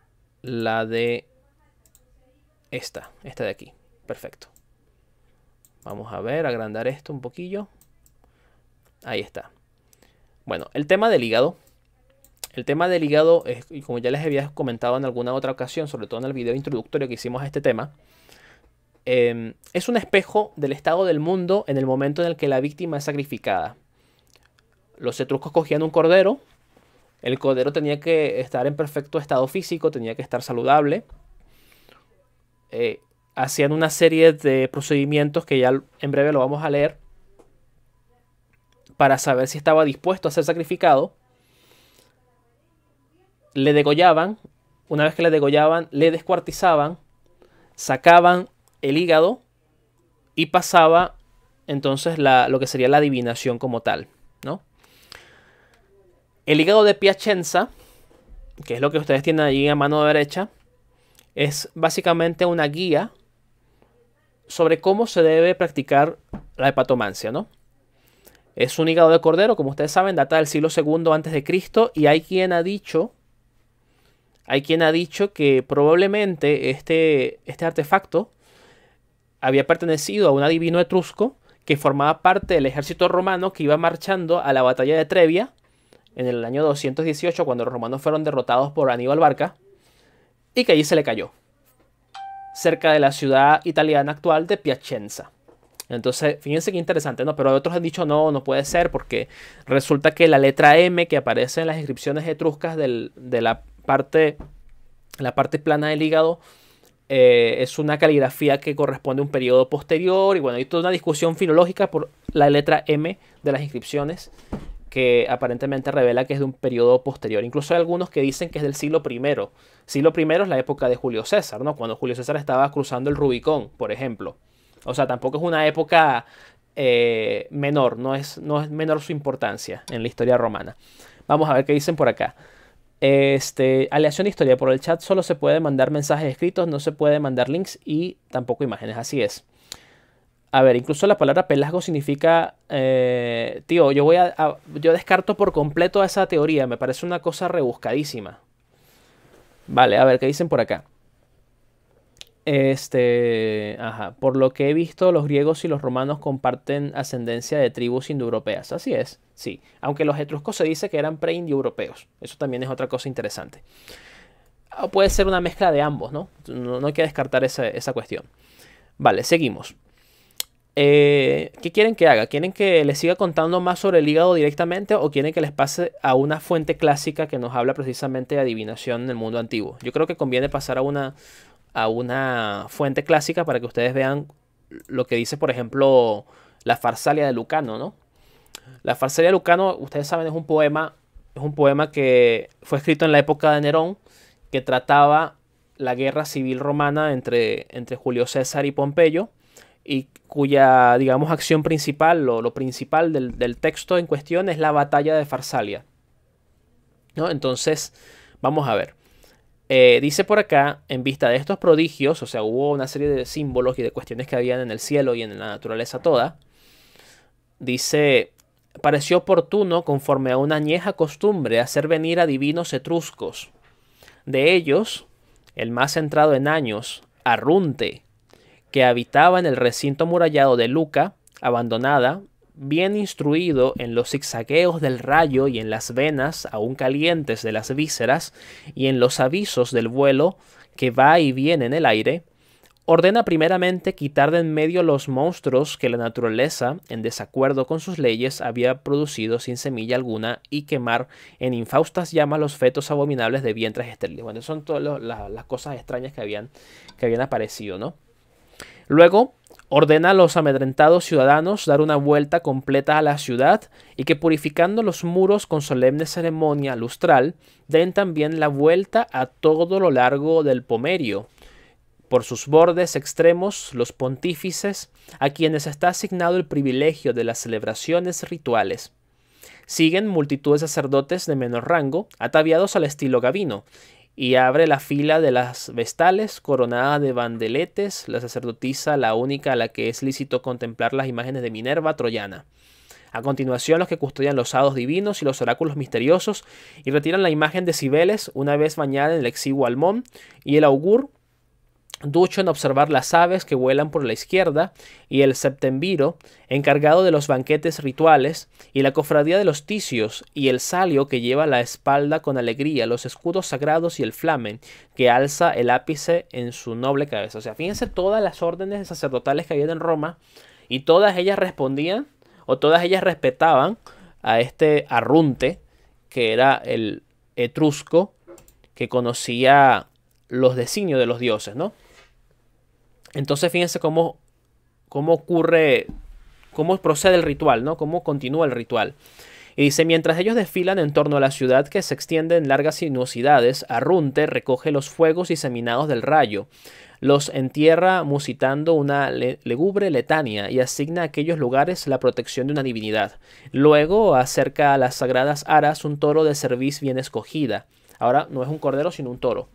S1: la de esta, esta de aquí. Perfecto. Vamos a ver, agrandar esto un poquillo. Ahí está. Bueno, el tema del hígado. El tema del hígado, como ya les había comentado en alguna otra ocasión, sobre todo en el video introductorio que hicimos a este tema, em, es un espejo del estado del mundo en el momento en el que la víctima es sacrificada. Los etruscos cogían un cordero, el cordero tenía que estar en perfecto estado físico, tenía que estar saludable. Eh, hacían una serie de procedimientos que ya en breve lo vamos a leer para saber si estaba dispuesto a ser sacrificado. Le degollaban, una vez que le degollaban, le descuartizaban, sacaban el hígado y pasaba entonces lo que sería la adivinación como tal. ¿no? El hígado de Piacenza, que es lo que ustedes tienen allí a mano derecha, es básicamente una guía sobre cómo se debe practicar la hepatomancia, ¿no? Es un hígado de cordero, como ustedes saben, data del siglo II antes de Cristo y hay quien ha dicho hay quien ha dicho que probablemente este, este artefacto había pertenecido a un adivino etrusco que formaba parte del ejército romano que iba marchando a la batalla de Trevia en el año 218 cuando los romanos fueron derrotados por Aníbal Barca y que allí se le cayó cerca de la ciudad italiana actual de Piacenza. Entonces, fíjense qué interesante, ¿no? Pero otros han dicho, no, no puede ser, porque resulta que la letra M que aparece en las inscripciones etruscas de la parte, la parte plana del hígado, eh, es una caligrafía que corresponde a un periodo posterior. Y bueno, hay toda una discusión filológica por la letra M de las inscripciones que aparentemente revela que es de un periodo posterior. Incluso hay algunos que dicen que es del siglo I. Siglo I es la época de Julio César, ¿no? Cuando Julio César estaba cruzando el Rubicón, por ejemplo. O sea, tampoco es una época eh, menor, no es, no es menor su importancia en la historia romana. Vamos a ver qué dicen por acá. Este, aleación historia. Por el chat solo se puede mandar mensajes escritos, no se puede mandar links y tampoco imágenes. Así es. A ver, incluso la palabra pelasgo significa. Eh, tío, yo voy a, Yo descarto por completo esa teoría. Me parece una cosa rebuscadísima. Vale, a ver, ¿qué dicen por acá? Este, ajá, por lo que he visto, los griegos y los romanos comparten ascendencia de tribus indoeuropeas. Así es, sí. Aunque los etruscos se dice que eran pre-indioeuropeos. Eso también es otra cosa interesante. O ah, puede ser una mezcla de ambos, ¿no? No, hay que descartar esa, cuestión. Vale, seguimos. Eh, ¿Qué quieren que haga? ¿Quieren que les siga contando más sobre el hígado directamente o quieren que les pase a una fuente clásica que nos habla precisamente de adivinación en el mundo antiguo? Yo creo que conviene pasar a una, a una fuente clásica para que ustedes vean lo que dice, por ejemplo, la Farsalia de Lucano, ¿no? La Farsalia de Lucano, ustedes saben, es un poema, es un poema que fue escrito en la época de Nerón, que trataba la guerra civil romana entre, entre Julio César y Pompeyo, y cuya, digamos, acción principal, lo principal del, del texto en cuestión es la batalla de Farsalia. ¿No? Entonces, vamos a ver. Eh, dice por acá, en vista de estos prodigios, o sea, hubo una serie de símbolos y de cuestiones que habían en el cielo y en la naturaleza toda, dice, pareció oportuno, conforme a una añeja costumbre, hacer venir a divinos etruscos. De ellos, el más centrado en años, Arrunte, que habitaba en el recinto murallado de Luca, abandonada bien instruido en los zigzagueos del rayo y en las venas aún calientes de las vísceras y en los avisos del vuelo que va y viene en el aire, ordena primeramente quitar de en medio los monstruos que la naturaleza, en desacuerdo con sus leyes, había producido sin semilla alguna y quemar en infaustas llamas los fetos abominables de vientres estériles. Bueno, son todas las, las cosas extrañas que habían, que habían aparecido, ¿no? Luego, Ordena a los amedrentados ciudadanos dar una vuelta completa a la ciudad y que purificando los muros con solemne ceremonia lustral, den también la vuelta a todo lo largo del pomerio. Por sus bordes extremos, los pontífices, a quienes está asignado el privilegio de las celebraciones rituales. Siguen multitud de sacerdotes de menor rango, ataviados al estilo gabino y abre la fila de las vestales coronada de bandeletes, la sacerdotisa la única a la que es lícito contemplar las imágenes de Minerva troyana. A continuación, los que custodian los hados divinos y los oráculos misteriosos y retiran la imagen de Cibeles una vez bañada en el exiguo almón y el augur ducho en observar las aves que vuelan por la izquierda, y el septemviro, encargado de los banquetes rituales, y la cofradía de los ticios, y el salio que lleva la espalda con alegría, los escudos sagrados y el flamen, que alza el ápice en su noble cabeza. O sea, fíjense todas las órdenes sacerdotales que había en Roma, y todas ellas respondían, o todas ellas respetaban a este arrunte, que era el etrusco, que conocía los designios de los dioses, ¿no? Entonces fíjense cómo, cómo ocurre, cómo procede el ritual, ¿no? Cómo continúa el ritual. Y dice, mientras ellos desfilan en torno a la ciudad que se extiende en largas sinuosidades, Arrunte recoge los fuegos diseminados del rayo, los entierra musitando una legubre letanía y asigna a aquellos lugares la protección de una divinidad. Luego acerca a las sagradas aras un toro de cerviz bien escogida. Ahora no es un cordero, sino un toro.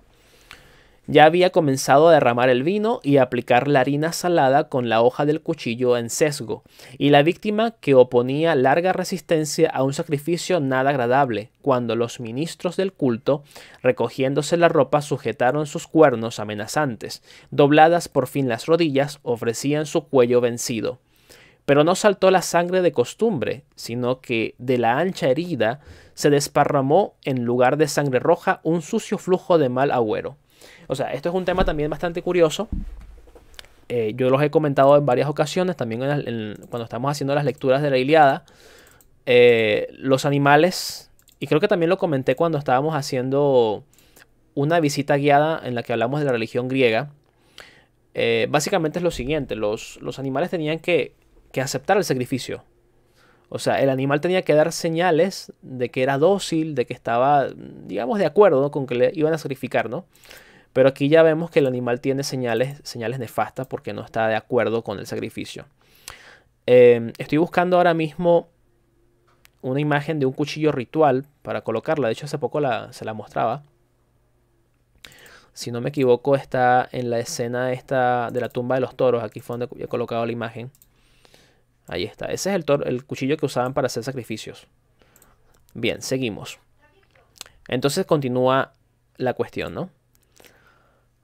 S1: Ya había comenzado a derramar el vino y aplicar la harina salada con la hoja del cuchillo en sesgo, y la víctima que oponía larga resistencia a un sacrificio nada agradable, cuando los ministros del culto, recogiéndose la ropa, sujetaron sus cuernos amenazantes, dobladas por fin las rodillas, ofrecían su cuello vencido. Pero no saltó la sangre de costumbre, sino que de la ancha herida se desparramó en lugar de sangre roja un sucio flujo de mal agüero. O sea, esto es un tema también bastante curioso. Eh, yo los he comentado en varias ocasiones, también cuando estábamos haciendo las lecturas de la Iliada. Eh, los animales, y creo que también lo comenté cuando estábamos haciendo una visita guiada en la que hablamos de la religión griega. Eh, básicamente es lo siguiente, los, animales tenían que, que aceptar el sacrificio. O sea, el animal tenía que dar señales de que era dócil, de que estaba, digamos, de acuerdo con que le iban a sacrificar, ¿no? Pero aquí ya vemos que el animal tiene señales, señales nefastas porque no está de acuerdo con el sacrificio. Em, estoy buscando ahora mismo una imagen de un cuchillo ritual para colocarla. De hecho, hace poco se la mostraba. Si no me equivoco, está en la escena esta de la tumba de los toros. Aquí fue donde he colocado la imagen. Ahí está. Ese es el, el cuchillo que usaban para hacer sacrificios. Bien, seguimos. Entonces continúa la cuestión, ¿no?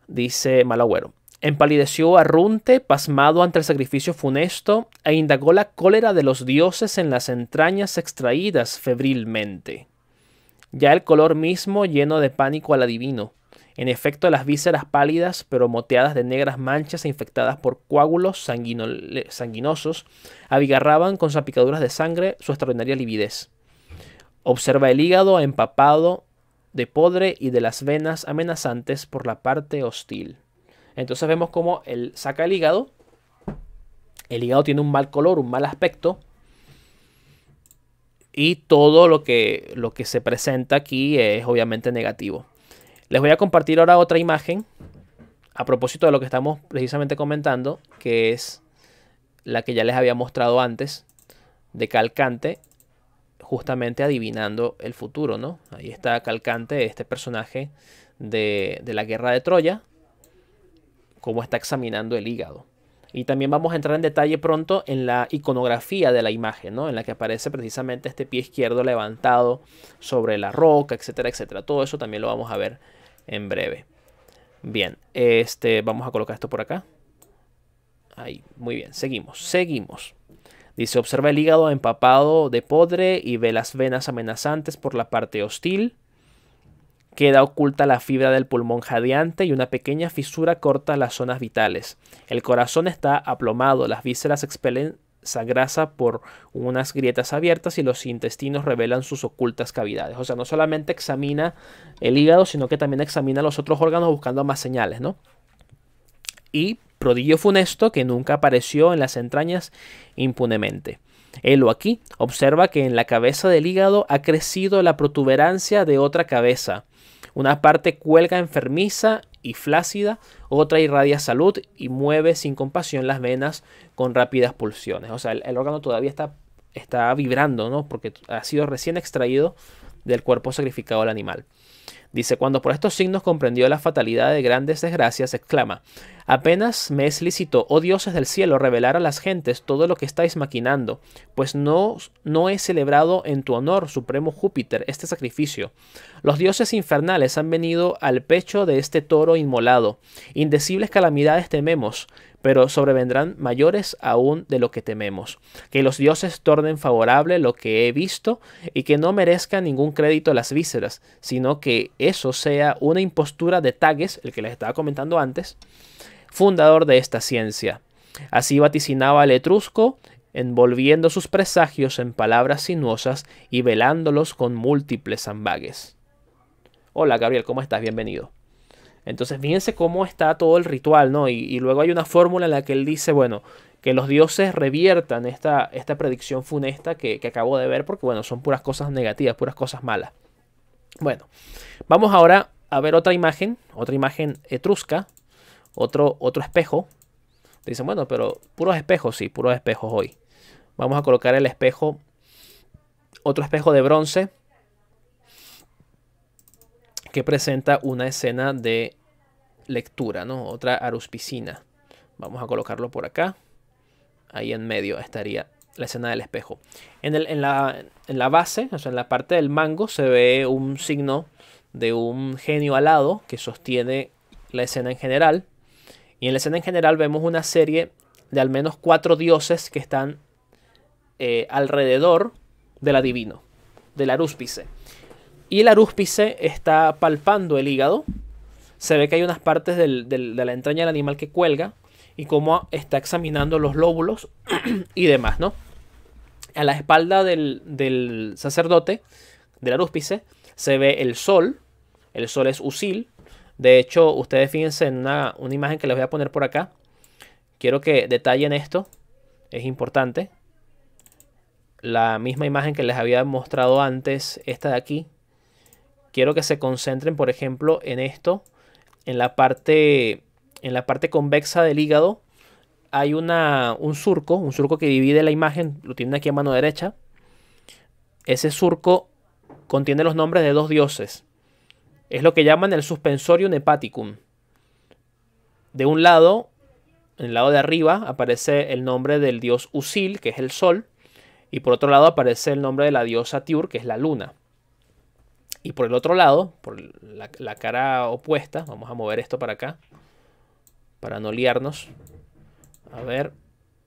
S1: dice Malagüero. Empalideció Arrunte, pasmado ante el sacrificio funesto, e indagó la cólera de los dioses en las entrañas extraídas febrilmente. Ya el color mismo lleno de pánico al adivino. En efecto, las vísceras pálidas, pero moteadas de negras manchas e infectadas por coágulos sanguinosos, abigarraban con salpicaduras de sangre su extraordinaria lividez. Observa el hígado empapado de podre y de las venas amenazantes por la parte hostil. Entonces vemos cómo él saca el hígado. El hígado tiene un mal color, un mal aspecto. Y todo lo que, lo que se presenta aquí es obviamente negativo. Les voy a compartir ahora otra imagen a propósito de lo que estamos precisamente comentando, que es la que ya les había mostrado antes de Calcante justamente adivinando el futuro, ¿no? Ahí está calcante este personaje de, la guerra de Troya, cómo está examinando el hígado. Y también vamos a entrar en detalle pronto en la iconografía de la imagen, ¿no? En la que aparece precisamente este pie izquierdo levantado sobre la roca, etcétera, etcétera. Todo eso también lo vamos a ver en breve. Bien, este, vamos a colocar esto por acá. Ahí, muy bien, seguimos, seguimos. Dice, observa el hígado empapado de podre y ve las venas amenazantes por la parte hostil. Queda oculta la fibra del pulmón jadeante y una pequeña fisura corta las zonas vitales. El corazón está aplomado, las vísceras expelen esa por unas grietas abiertas y los intestinos revelan sus ocultas cavidades. O sea, no solamente examina el hígado, sino que también examina los otros órganos buscando más señales, ¿no? Y Rodillo funesto que nunca apareció en las entrañas impunemente. Helo aquí, observa que en la cabeza del hígado ha crecido la protuberancia de otra cabeza. Una parte cuelga enfermiza y flácida, otra irradia salud y mueve sin compasión las venas con rápidas pulsiones. O sea, el, órgano todavía está, está vibrando, ¿no? Porque ha sido recién extraído del cuerpo sacrificado al animal. Dice, cuando por estos signos comprendió la fatalidad de grandes desgracias, exclama, Apenas me es lícito, oh dioses del cielo, revelar a las gentes todo lo que estáis maquinando, pues no, no he celebrado en tu honor, supremo Júpiter, este sacrificio, los dioses infernales han venido al pecho de este toro inmolado. Indecibles calamidades tememos, pero sobrevendrán mayores aún de lo que tememos. Que los dioses tornen favorable lo que he visto y que no merezca ningún crédito las vísceras, sino que eso sea una impostura de Tagues, el que les estaba comentando antes, fundador de esta ciencia. Así vaticinaba el etrusco, envolviendo sus presagios en palabras sinuosas y velándolos con múltiples ambagues. Hola Gabriel, ¿cómo estás? Bienvenido. Entonces fíjense cómo está todo el ritual, ¿no? Y, luego hay una fórmula en la que él dice, bueno, que los dioses reviertan esta, esta predicción funesta que, acabo de ver, porque bueno, son puras cosas negativas, puras cosas malas. Bueno, vamos ahora a ver otra imagen, otra imagen etrusca, otro, otro espejo. Dicen, bueno, pero puros espejos, sí, puros espejos hoy. Vamos a colocar el espejo, otro espejo de bronce que presenta una escena de lectura, ¿no? Otra aruspicina. Vamos a colocarlo por acá. Ahí en medio estaría la escena del espejo. En, la, base, o sea, en la parte del mango, se ve un signo de un genio alado que sostiene la escena en general. Y en la escena en general vemos una serie de al menos cuatro dioses que están eh, alrededor del adivino, del arúspice. Y el arúspice está palpando el hígado. Se ve que hay unas partes de la entraña del animal que cuelga y cómo está examinando los lóbulos [CLEARS THROAT] y demás, ¿no? A la espalda del, sacerdote, del arúspice, se ve el sol. El sol es Usil. De hecho, ustedes fíjense en una imagen que les voy a poner por acá. Quiero que detallen esto. Es importante. La misma imagen que les había mostrado antes, esta de aquí, Quiero que se concentren, por ejemplo, en esto, en la parte, en la parte convexa del hígado. Hay una, un surco, un surco que divide la imagen, lo tienen aquí a mano derecha. Ese surco contiene los nombres de dos dioses. Es lo que llaman el suspensorium hepaticum. De un lado, en el lado de arriba, aparece el nombre del dios Usil, que es el sol, y por otro lado aparece el nombre de la diosa Tiur, que es la luna. Y por el otro lado, por la, cara opuesta, vamos a mover esto para acá, para no liarnos. A ver,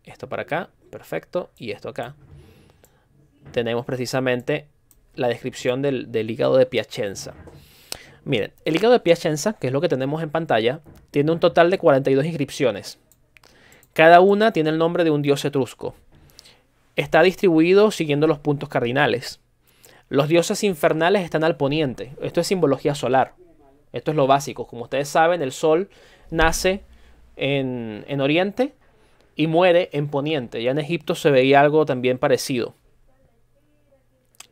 S1: esto para acá, perfecto, y esto acá. Tenemos precisamente la descripción del, del hígado de Piacenza. Miren, el hígado de Piacenza, que es lo que tenemos en pantalla, tiene un total de 42 inscripciones. Cada una tiene el nombre de un dios etrusco. Está distribuido siguiendo los puntos cardinales. Los dioses infernales están al poniente. Esto es simbología solar. Esto es lo básico. Como ustedes saben, el sol nace en, oriente y muere en poniente. Ya en Egipto se veía algo también parecido.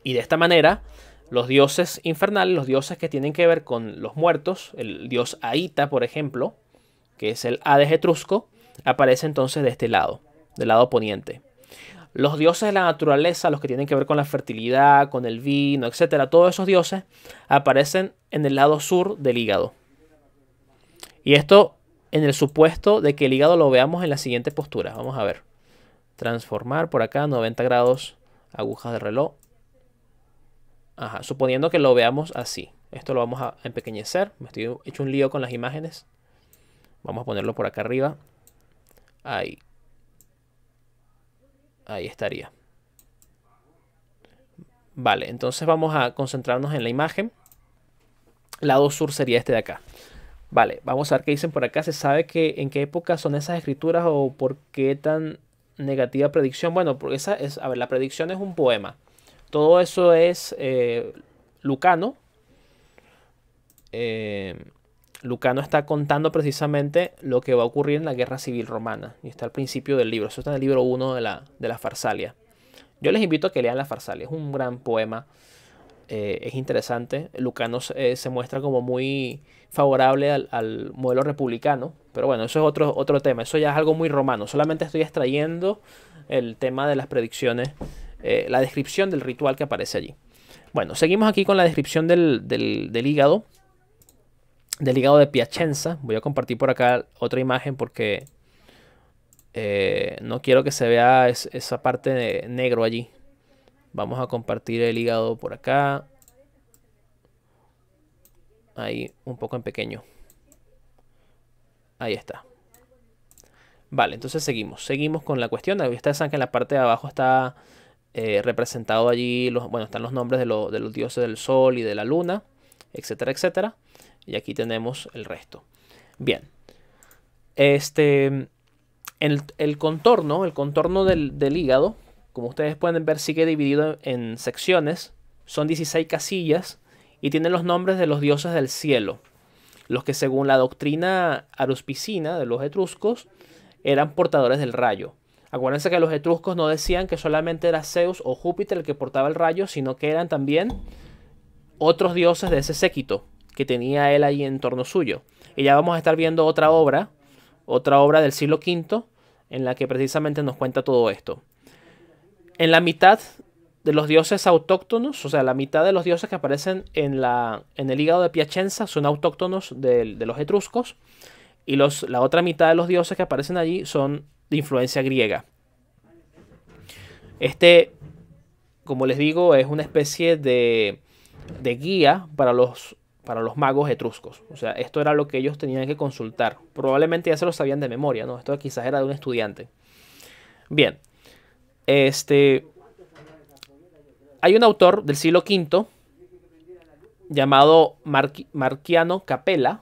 S1: Y de esta manera, los dioses infernales, los dioses que tienen que ver con los muertos, el dios Aita, por ejemplo, que es el Hades etrusco, aparece entonces de este lado, del lado poniente los dioses de la naturaleza, los que tienen que ver con la fertilidad, con el vino, etcétera, todos esos dioses aparecen en el lado sur del hígado. Y esto en el supuesto de que el hígado lo veamos en la siguiente postura. Vamos a ver. Transformar por acá 90 grados, agujas de reloj. Ajá, suponiendo que lo veamos así. Esto lo vamos a empequeñecer. Me estoy hecho un lío con las imágenes. Vamos a ponerlo por acá arriba. Ahí. Ahí estaría. Vale, entonces vamos a concentrarnos en la imagen. Lado sur sería este de acá. Vale, vamos a ver qué dicen por acá. ¿Se sabe que en qué época son esas escrituras o por qué tan negativa predicción? Bueno, porque esa es, a ver, la predicción es un poema. Todo eso es eh, Lucano. Eh, Lucano está contando precisamente lo que va a ocurrir en la guerra civil romana. Y está al principio del libro. Eso está en el libro 1 de la, de Farsalia. Yo les invito a que lean la Farsalia. Es un gran poema. Eh, es interesante. Lucano eh, se muestra como muy favorable al, modelo republicano. Pero bueno, eso es otro, otro tema. Eso ya es algo muy romano. Solamente estoy extrayendo el tema de las predicciones. Eh, la descripción del ritual que aparece allí. Bueno, seguimos aquí con la descripción del hígado del hígado de Piacenza. Voy a compartir por acá otra imagen porque eh, no quiero que se vea esa parte negro allí. Vamos a compartir el hígado por acá. Ahí, un poco en pequeño. Ahí está. Vale, entonces seguimos. Seguimos con la cuestión. Ahí está que en la parte de abajo está eh, representado allí, los, bueno, están los nombres de, de los dioses del sol y de la luna, etcétera, etcétera. Y aquí tenemos el resto. Bien. Este, el, contorno, el contorno del, del, hígado, como ustedes pueden ver, sigue dividido en secciones. Son 16 casillas y tienen los nombres de los dioses del cielo, los que según la doctrina aruspicina de los etruscos eran portadores del rayo. Acuérdense que los etruscos no decían que solamente era Zeus o Júpiter el que portaba el rayo, sino que eran también otros dioses de ese séquito, que tenía él ahí en torno suyo. Y ya vamos a estar viendo otra obra, otra obra del siglo V, en la que precisamente nos cuenta todo esto. En la mitad de los dioses autóctonos, o sea, la mitad de los dioses que aparecen en, la, en el hígado de Piacenza son autóctonos de, los etruscos, y los, la otra mitad de los dioses que aparecen allí son de influencia griega. Este, como les digo, es una especie de, de guía para los para los magos etruscos. O sea, esto era lo que ellos tenían que consultar. Probablemente ya se lo sabían de memoria, ¿no? Esto quizás era de un estudiante. Bien, este... Hay un autor del siglo V llamado Marciano Capella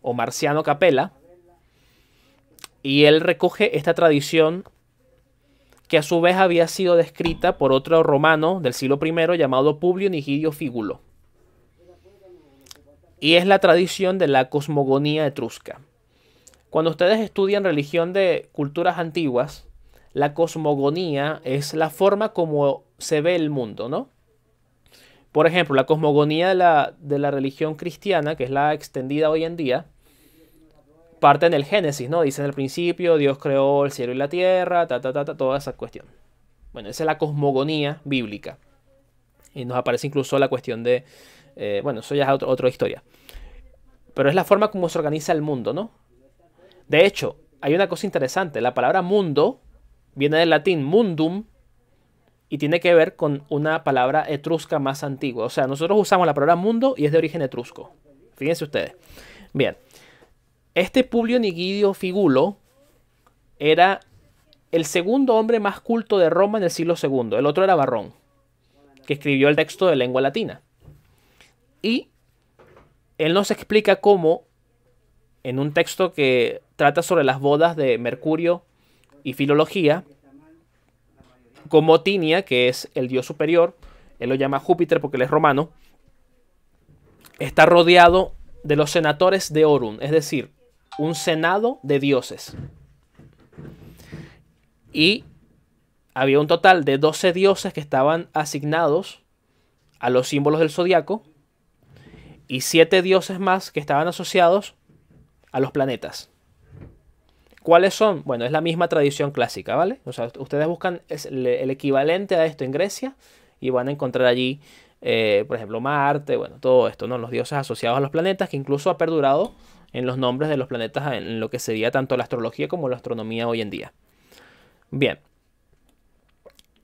S1: o Marciano Capella y él recoge esta tradición que a su vez había sido descrita por otro romano del siglo I llamado Publio Nigidio Figulo y es la tradición de la cosmogonía etrusca. Cuando ustedes estudian religión de culturas antiguas, la cosmogonía es la forma como se ve el mundo, ¿no? Por ejemplo, la cosmogonía de la, religión cristiana, que es la extendida hoy en día, parte en el Génesis, ¿no? Dice en el principio, Dios creó el cielo y la tierra, ta, ta, ta, ta, toda esa cuestión. Bueno, esa es la cosmogonía bíblica. Y nos aparece incluso la cuestión de eh, bueno, eso ya es otra historia. Pero es la forma como se organiza el mundo, ¿no? De hecho, hay una cosa interesante. La palabra mundo viene del latín mundum y tiene que ver con una palabra etrusca más antigua. O sea, nosotros usamos la palabra mundo y es de origen etrusco. Fíjense ustedes. Bien. Este Publio Nigidio Figulo era el segundo hombre más culto de Roma en el siglo II. El otro era Barrón, que escribió el texto de lengua latina. Y él nos explica cómo, en un texto que trata sobre las bodas de Mercurio y Filología, como Tinia, que es el dios superior, él lo llama Júpiter porque él es romano, está rodeado de los senadores de Orun, es decir, un senado de dioses. Y había un total de 12 dioses que estaban asignados a los símbolos del zodiaco y siete dioses más que estaban asociados a los planetas. ¿Cuáles son? Bueno, es la misma tradición clásica, ¿vale? O sea, ustedes buscan el equivalente a esto en Grecia y van a encontrar allí, eh, por ejemplo, Marte, bueno, todo esto, ¿no? Los dioses asociados a los planetas, que incluso ha perdurado en los nombres de los planetas en lo que sería tanto la astrología como la astronomía hoy en día. Bien.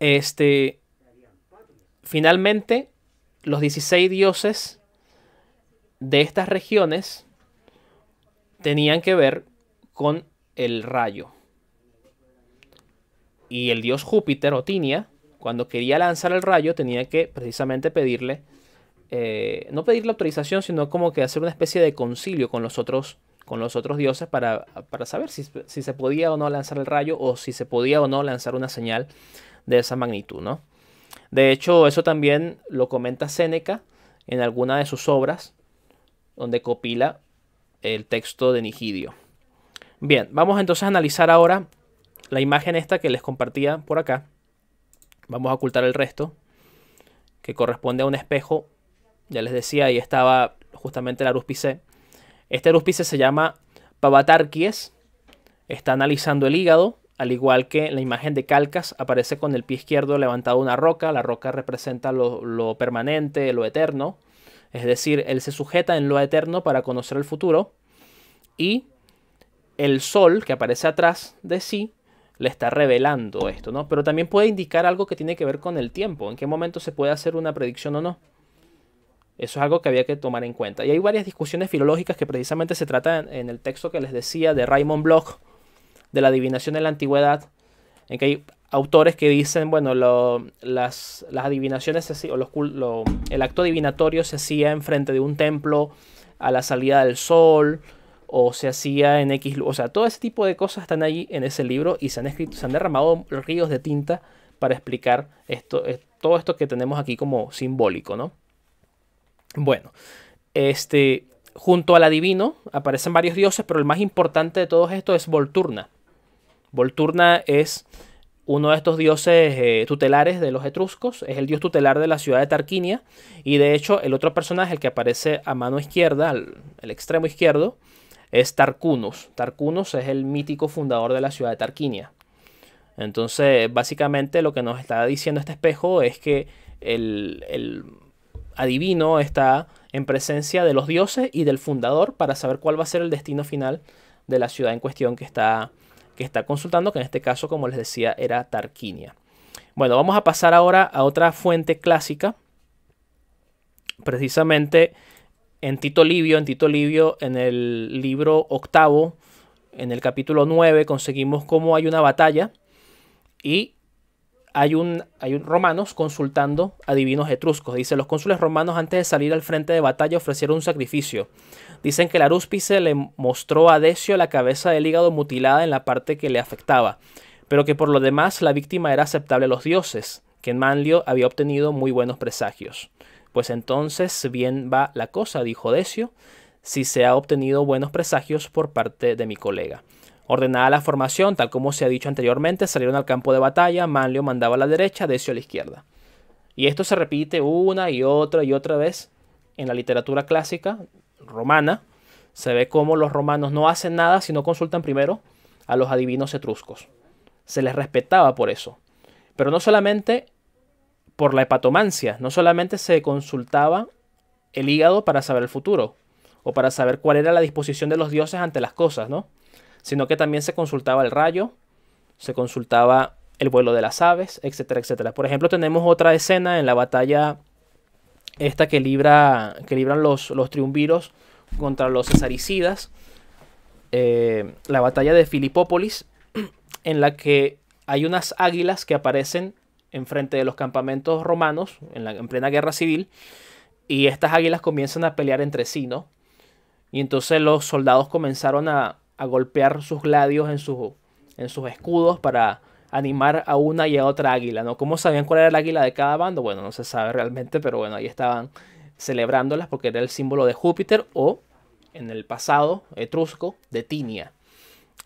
S1: Este. Finalmente, los 16 dioses de estas regiones tenían que ver con el rayo. Y el dios Júpiter o Tinia, cuando quería lanzar el rayo, tenía que precisamente pedirle, eh, no pedirle autorización, sino como que hacer una especie de concilio con los otros, con los otros dioses para, saber si, se podía o no lanzar el rayo o si se podía o no lanzar una señal de esa magnitud, ¿no? De hecho, eso también lo comenta Séneca en alguna de sus obras, donde copila el texto de Nigidio. Bien, vamos entonces a analizar ahora la imagen esta que les compartía por acá. Vamos a ocultar el resto, que corresponde a un espejo. Ya les decía, ahí estaba justamente la rúspice. Este rúspice se llama pavatarquies. Está analizando el hígado, al igual que la imagen de Calcas aparece con el pie izquierdo levantado una roca. La roca representa lo, lo permanente, lo eterno. Es decir, él se sujeta en lo eterno para conocer el futuro y el sol que aparece atrás de sí le está revelando esto, ¿no? Pero también puede indicar algo que tiene que ver con el tiempo, en qué momento se puede hacer una predicción o no. Eso es algo que había que tomar en cuenta. Y hay varias discusiones filológicas que precisamente se tratan en el texto que les decía de Raymond Bloch, de la adivinación en la antigüedad, en que hay autores que dicen, bueno, las, adivinaciones o el acto adivinatorio se hacía enfrente de un templo a la salida del sol o se hacía en X, o sea, todo ese tipo de cosas están allí en ese libro y se han escrito, se han derramado ríos de tinta para explicar esto, eh, todo esto que tenemos aquí como simbólico, ¿no? Bueno, este, junto al adivino aparecen varios dioses, pero el más importante de todos estos es Volturna. Volturna es uno de estos dioses eh, tutelares de los etruscos, es el dios tutelar de la ciudad de Tarquinia, y de hecho el otro personaje, que aparece a mano izquierda, al, extremo izquierdo, es Tarcunus. Tarcunus es el mítico fundador de la ciudad de Tarquinia. Entonces, básicamente lo que nos está diciendo este espejo es que el, el adivino está en presencia de los dioses y del fundador para saber cuál va a ser el destino final de la ciudad en cuestión que está está consultando, que en este caso, como les decía, era Tarquinia. Bueno, vamos a pasar ahora a otra fuente clásica, precisamente en Tito Livio, en Tito Livio, en el libro octavo, en el capítulo 9, conseguimos cómo hay una batalla y hay un, romanos consultando a divinos etruscos. Dice, los cónsules romanos antes de salir al frente de batalla ofrecieron un sacrificio. Dicen que el arúspice le mostró a Decio la cabeza del hígado mutilada en la parte que le afectaba, pero que por lo demás la víctima era aceptable a los dioses, que en Manlio había obtenido muy buenos presagios. Pues entonces bien va la cosa, dijo Decio, si se ha obtenido buenos presagios por parte de mi colega. Ordenada la formación, tal como se ha dicho anteriormente, salieron al campo de batalla, Manlio mandaba a la derecha, Decio a la izquierda. Y esto se repite una y otra y otra vez en la literatura clásica romana. Se ve cómo los romanos no hacen nada si no consultan primero a los adivinos etruscos. Se les respetaba por eso. Pero no solamente por la hepatomancia, no solamente se consultaba el hígado para saber el futuro o para saber cuál era la disposición de los dioses ante las cosas, ¿no? sino que también se consultaba el rayo, se consultaba el vuelo de las aves, etcétera, etcétera. Por ejemplo, tenemos otra escena en la batalla esta que, libra, que libran los, los triunviros contra los cesaricidas, eh, la batalla de Filipópolis, [CLEARS THROAT] en la que hay unas águilas que aparecen enfrente de los campamentos romanos, en, la, en plena guerra civil, y estas águilas comienzan a pelear entre sí, ¿no? Y entonces los soldados comenzaron a, a golpear sus gladios en, en sus escudos para animar a una y a otra águila, ¿no? ¿Cómo sabían cuál era el águila de cada bando? Bueno, no se sabe realmente, pero bueno, ahí estaban celebrándolas porque era el símbolo de Júpiter o, en el pasado etrusco, de Tinia,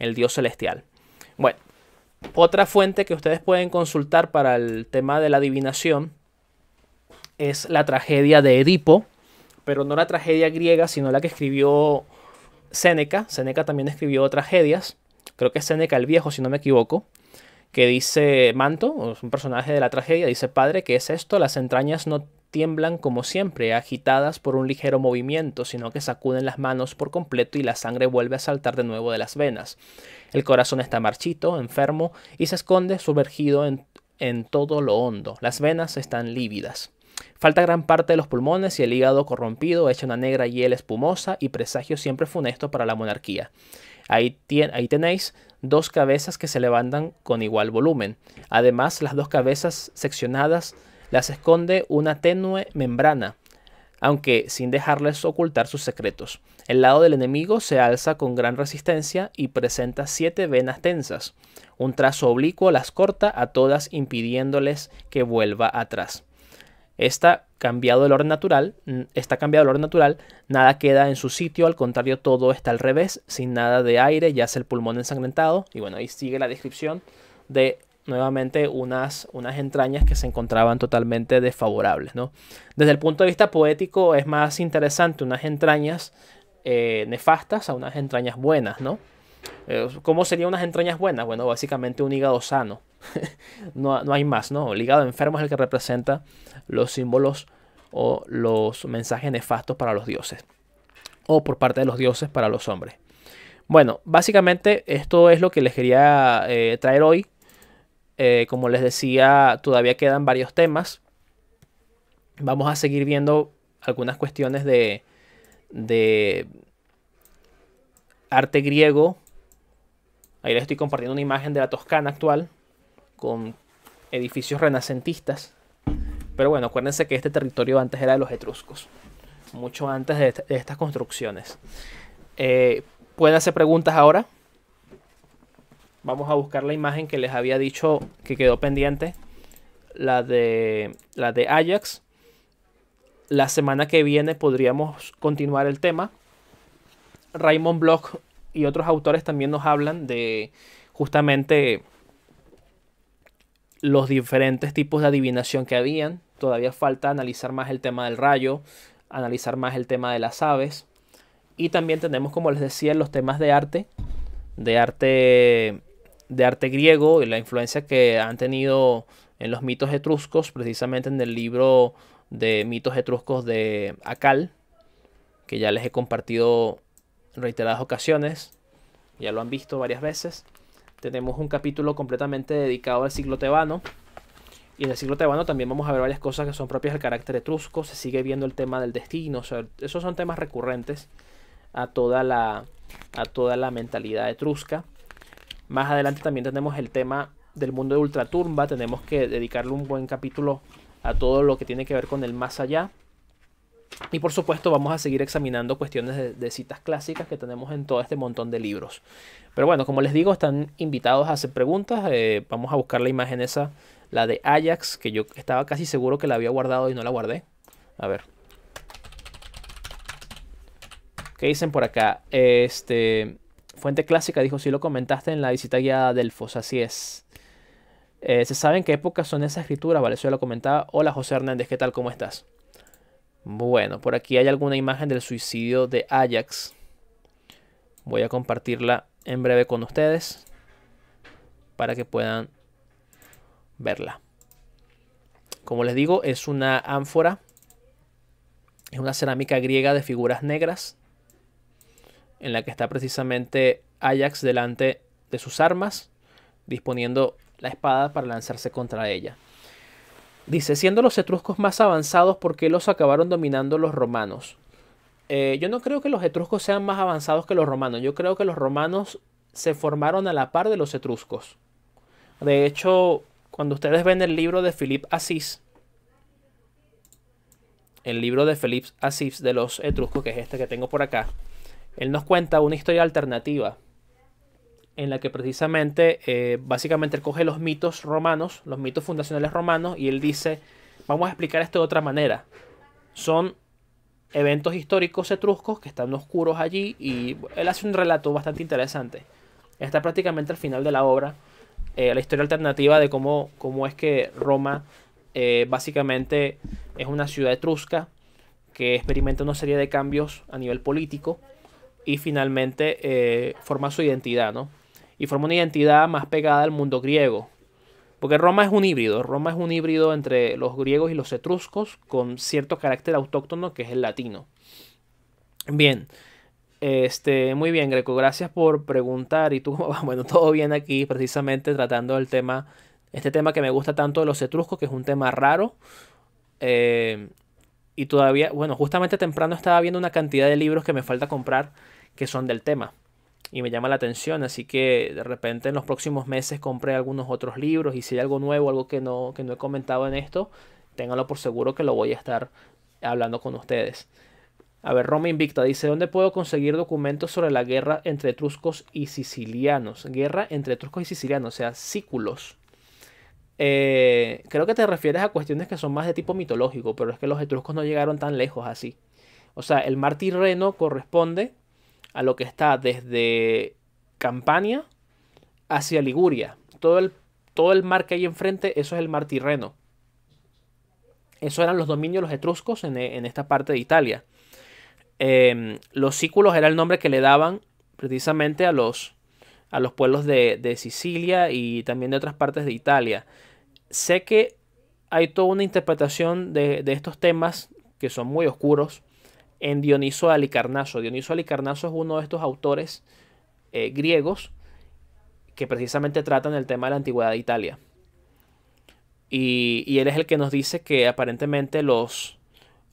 S1: el dios celestial. Bueno, otra fuente que ustedes pueden consultar para el tema de la adivinación es la tragedia de Edipo, pero no la tragedia griega, sino la que escribió Séneca, Séneca también escribió tragedias, creo que es Séneca el Viejo, si no me equivoco, que dice Manto, es un personaje de la tragedia, dice, padre, ¿qué es esto? Las entrañas no tiemblan como siempre, agitadas por un ligero movimiento, sino que sacuden las manos por completo y la sangre vuelve a saltar de nuevo de las venas. El corazón está marchito, enfermo, y se esconde sumergido en, en todo lo hondo. Las venas están lívidas. Falta gran parte de los pulmones y el hígado corrompido echa una negra hiel espumosa y presagio siempre funesto para la monarquía. Ahí, ahí tenéis dos cabezas que se levantan con igual volumen. Además, las dos cabezas seccionadas las esconde una tenue membrana, aunque sin dejarles ocultar sus secretos. El lado del enemigo se alza con gran resistencia y presenta siete venas tensas. Un trazo oblicuo las corta a todas impidiéndoles que vuelva atrás. Está cambiado el orden natural, está cambiado el orden natural, nada queda en su sitio, al contrario todo está al revés, sin nada de aire, ya es el pulmón ensangrentado y bueno, ahí sigue la descripción de nuevamente unas, unas entrañas que se encontraban totalmente desfavorables. ¿no? Desde el punto de vista poético es más interesante unas entrañas eh, nefastas a unas entrañas buenas, ¿no? Eh, ¿Cómo serían unas entrañas buenas? Bueno, básicamente un hígado sano. [LAUGHS] no, hay más, ¿no? El hígado enfermo es el que representa los símbolos o los mensajes nefastos para los dioses. O por parte de los dioses para los hombres. Bueno, básicamente esto es lo que les quería eh, traer hoy. Eh, como les decía, todavía quedan varios temas. Vamos a seguir viendo algunas cuestiones de, de arte griego Ahí les estoy compartiendo una imagen de la Toscana actual con edificios renacentistas. Pero bueno, acuérdense que este territorio antes era de los etruscos, mucho antes de, estas construcciones. Eh, ¿Pueden hacer preguntas ahora? Vamos a buscar la imagen que les había dicho que quedó pendiente, la de, la de Ajax. La semana que viene podríamos continuar el tema. Raymond Bloch y otros autores también nos hablan de justamente los diferentes tipos de adivinación que habían. Todavía falta analizar más el tema del rayo, analizar más el tema de las aves. Y también tenemos, como les decía, los temas de arte, de arte, de arte griego y la influencia que han tenido en los mitos etruscos, precisamente en el libro de mitos etruscos de Acal, que ya les he compartido reiteradas ocasiones, ya lo han visto varias veces. Tenemos un capítulo completamente dedicado al siglo tebano. Y en el siglo tebano también vamos a ver varias cosas que son propias del carácter etrusco. Se sigue viendo el tema del destino. esos son temas recurrentes a toda la, a toda la mentalidad etrusca. Más adelante también tenemos el tema del mundo de Ultratumba. Tenemos que dedicarle un buen capítulo a todo lo que tiene que ver con el más allá. Y por supuesto vamos a seguir examinando cuestiones de, citas clásicas que tenemos en todo este montón de libros. Pero bueno, como les digo, están invitados a hacer preguntas. Eh, vamos a buscar la imagen esa, la de Ajax, que yo estaba casi seguro que la había guardado y no la guardé. A ver. ¿Qué dicen por acá? Este, fuente clásica dijo, si sí, lo comentaste en la visita guiada a Delfos, así es. Eh, ¿Se sabe en qué época son esas escrituras? Vale, eso ya lo comentaba. Hola José Hernández, ¿qué tal? ¿Cómo estás? Bueno, por aquí hay alguna imagen del suicidio de Ajax. Voy a compartirla en breve con ustedes para que puedan verla. Como les digo, es una ánfora. Es una cerámica griega de figuras negras en la que está precisamente Ajax delante de sus armas, disponiendo la espada para lanzarse contra ella. Dice, siendo los etruscos más avanzados, ¿por qué los acabaron dominando los romanos? Eh, yo no creo que los etruscos sean más avanzados que los romanos. Yo creo que los romanos se formaron a la par de los etruscos. De hecho, cuando ustedes ven el libro de Philip Asís, el libro de Philip Asís de los etruscos, que es este que tengo por acá, él nos cuenta una historia alternativa en la que precisamente, eh, básicamente, coge los mitos romanos, los mitos fundacionales romanos, y él dice, vamos a explicar esto de otra manera. Son eventos históricos etruscos que están oscuros allí y él hace un relato bastante interesante. Está prácticamente al final de la obra, eh, la historia alternativa de cómo, cómo es que Roma eh, básicamente es una ciudad etrusca que experimenta una serie de cambios a nivel político y finalmente forma su identidad, ¿no? y forma una identidad más pegada al mundo griego. Porque Roma es un híbrido, Roma es un híbrido entre los griegos y los etruscos con cierto carácter autóctono que es el latino. Bien, este, muy bien Greco, gracias por preguntar y tú, [LAUGHS] bueno, todo bien aquí precisamente tratando el tema, este tema que me gusta tanto de los etruscos, que es un tema raro. Eh, y todavía, bueno, justamente temprano estaba viendo una cantidad de libros que me falta comprar que son del tema y me llama la atención, así que de repente en los próximos meses compré algunos otros libros y si hay algo nuevo, algo que no, no he comentado en esto, ténganlo por seguro que lo voy a estar hablando con ustedes. A ver, Roma Invicta dice, ¿dónde puedo conseguir documentos sobre la guerra entre etruscos y sicilianos? Guerra entre etruscos y sicilianos, o sea, sículos. Eh, creo que te refieres a cuestiones que son más de tipo mitológico, pero es que los etruscos no llegaron tan lejos así. O sea, el mar Tirreno corresponde a lo que está desde Campania hacia Liguria. Todo el, todo el mar que hay enfrente, eso es el mar Tirreno. Eso eran los dominios, los etruscos en, esta parte de Italia. Em, los cículos era el nombre que le daban precisamente a los, a los pueblos de, de, Sicilia y también de otras partes de Italia. Sé que hay toda una interpretación de estos temas que son muy oscuros en Dioniso de Alicarnaso. Dioniso de Alicarnaso es uno de estos autores eh, griegos que precisamente tratan el tema de la antigüedad de Italia. Y, él es el que nos dice que aparentemente los,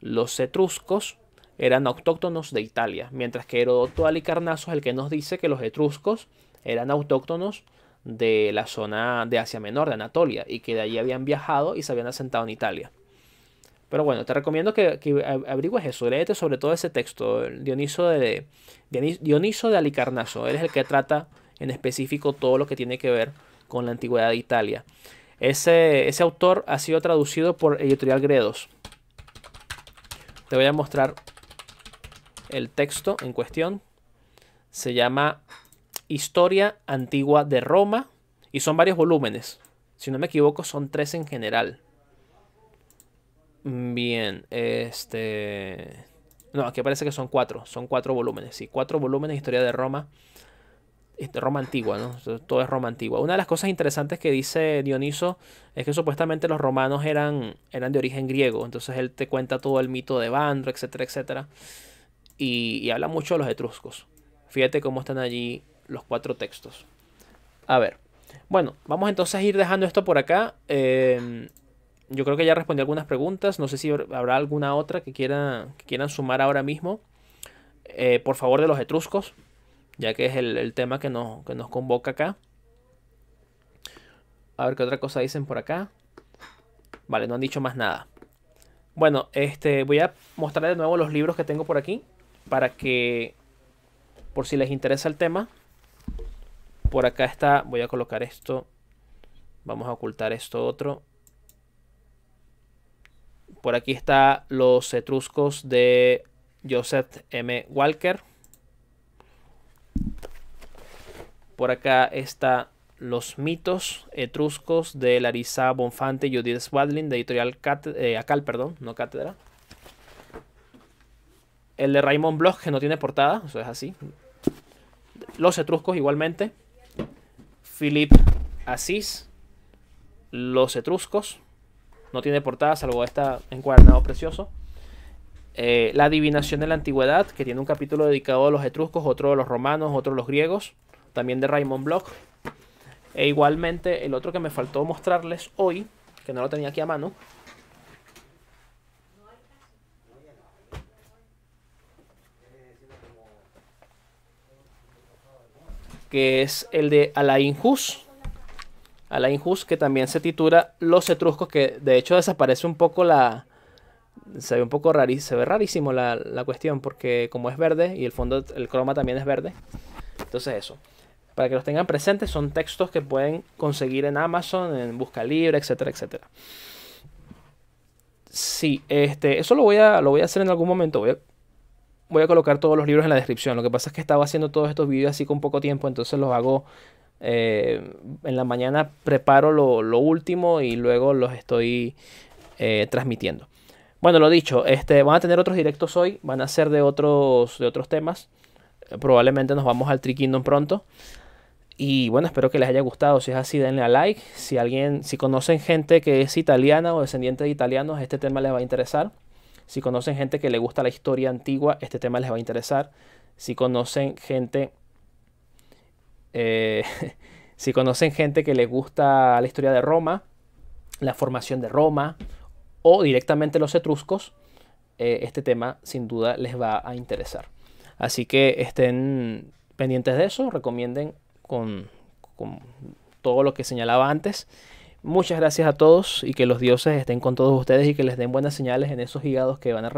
S1: los etruscos eran autóctonos de Italia, mientras que Herodoto Alicarnaso es el que nos dice que los etruscos eran autóctonos de la zona de Asia Menor, de Anatolia, y que de allí habían viajado y se habían asentado en Italia. Pero bueno, te recomiendo que, que eso, léete sobre todo ese texto, Dioniso de, Dioniso de Alicarnaso, él es el que trata en específico todo lo que tiene que ver con la antigüedad de Italia. Ese, ese autor ha sido traducido por Editorial Gredos. Te voy a mostrar el texto en cuestión. Se llama Historia Antigua de Roma y son varios volúmenes. Si no me equivoco, son tres en general. Bien, este... No, aquí parece que son cuatro, son cuatro volúmenes, sí, cuatro volúmenes de historia de Roma. Este, Roma antigua, ¿no? Todo es Roma antigua. Una de las cosas interesantes que dice Dioniso es que supuestamente los romanos eran, eran de origen griego. Entonces él te cuenta todo el mito de Bandro, etcétera, etcétera. Y, y habla mucho de los etruscos. Fíjate cómo están allí los cuatro textos. A ver. Bueno, vamos entonces a ir dejando esto por acá. Eh, yo creo que ya respondí algunas preguntas. No sé si habrá alguna otra que, quieran sumar ahora mismo. Eh, por favor, de los etruscos, ya que es el, tema que nos, convoca acá. A ver qué otra cosa dicen por acá. Vale, no han dicho más nada. Bueno, este, voy a mostrar de nuevo los libros que tengo por aquí. Para que, por si les interesa el tema. Por acá está, voy a colocar esto. Vamos a ocultar esto otro. Por aquí está Los Etruscos de Joseph M. Walker. Por acá está Los mitos etruscos de Larissa Bonfante y Judith Swadlin de Editorial eh, Acal, perdón, no Cátedra. El de Raymond Bloch, que no tiene portada, eso es así. Los etruscos igualmente. Philip Asís. Los etruscos no tiene portada, salvo esta encuadernado precioso. Eh, la adivinación de la antigüedad, que tiene un capítulo dedicado a los etruscos, otro a los romanos, otro a los griegos, también de Raymond Bloch. E igualmente el otro que me faltó mostrarles hoy, que no lo tenía aquí a mano, que es el de Alain Hus, la Hus, que también se titula Los Etruscos, que de hecho desaparece un poco la... Se ve un poco rarísimo, se ve rarísimo la, la cuestión, porque como es verde y el fondo, el croma también es verde. Entonces eso para que los tengan presentes, son textos que pueden conseguir en Amazon, en Busca Libre, etcétera, etcétera. Sí, este, eso lo voy, a, lo voy a hacer en algún momento. Voy a, voy a colocar todos los libros en la descripción. Lo que pasa es que estaba haciendo todos estos vídeos así con poco tiempo, entonces los hago eh, en la mañana preparo lo, último y luego los estoy eh, transmitiendo. Bueno, lo dicho, este, van a tener otros directos hoy, van a ser de otros, de otros temas. probablemente nos vamos al Tree Kingdom pronto. Y bueno, espero que les haya gustado. Si es así, denle a like. Si alguien, si conocen gente que es italiana o descendiente de italianos, este tema les va a interesar. Si conocen gente que le gusta la historia antigua, este tema les va a interesar. Si conocen gente eh, [LAUGHS] si conocen gente que les gusta la historia de Roma, la formación de Roma o directamente los etruscos, eh, este tema sin duda les va a interesar. Así que estén pendientes de eso, recomienden con, con todo lo que señalaba antes. Muchas gracias a todos y que los dioses estén con todos ustedes y que les den buenas señales en esos hígados que van a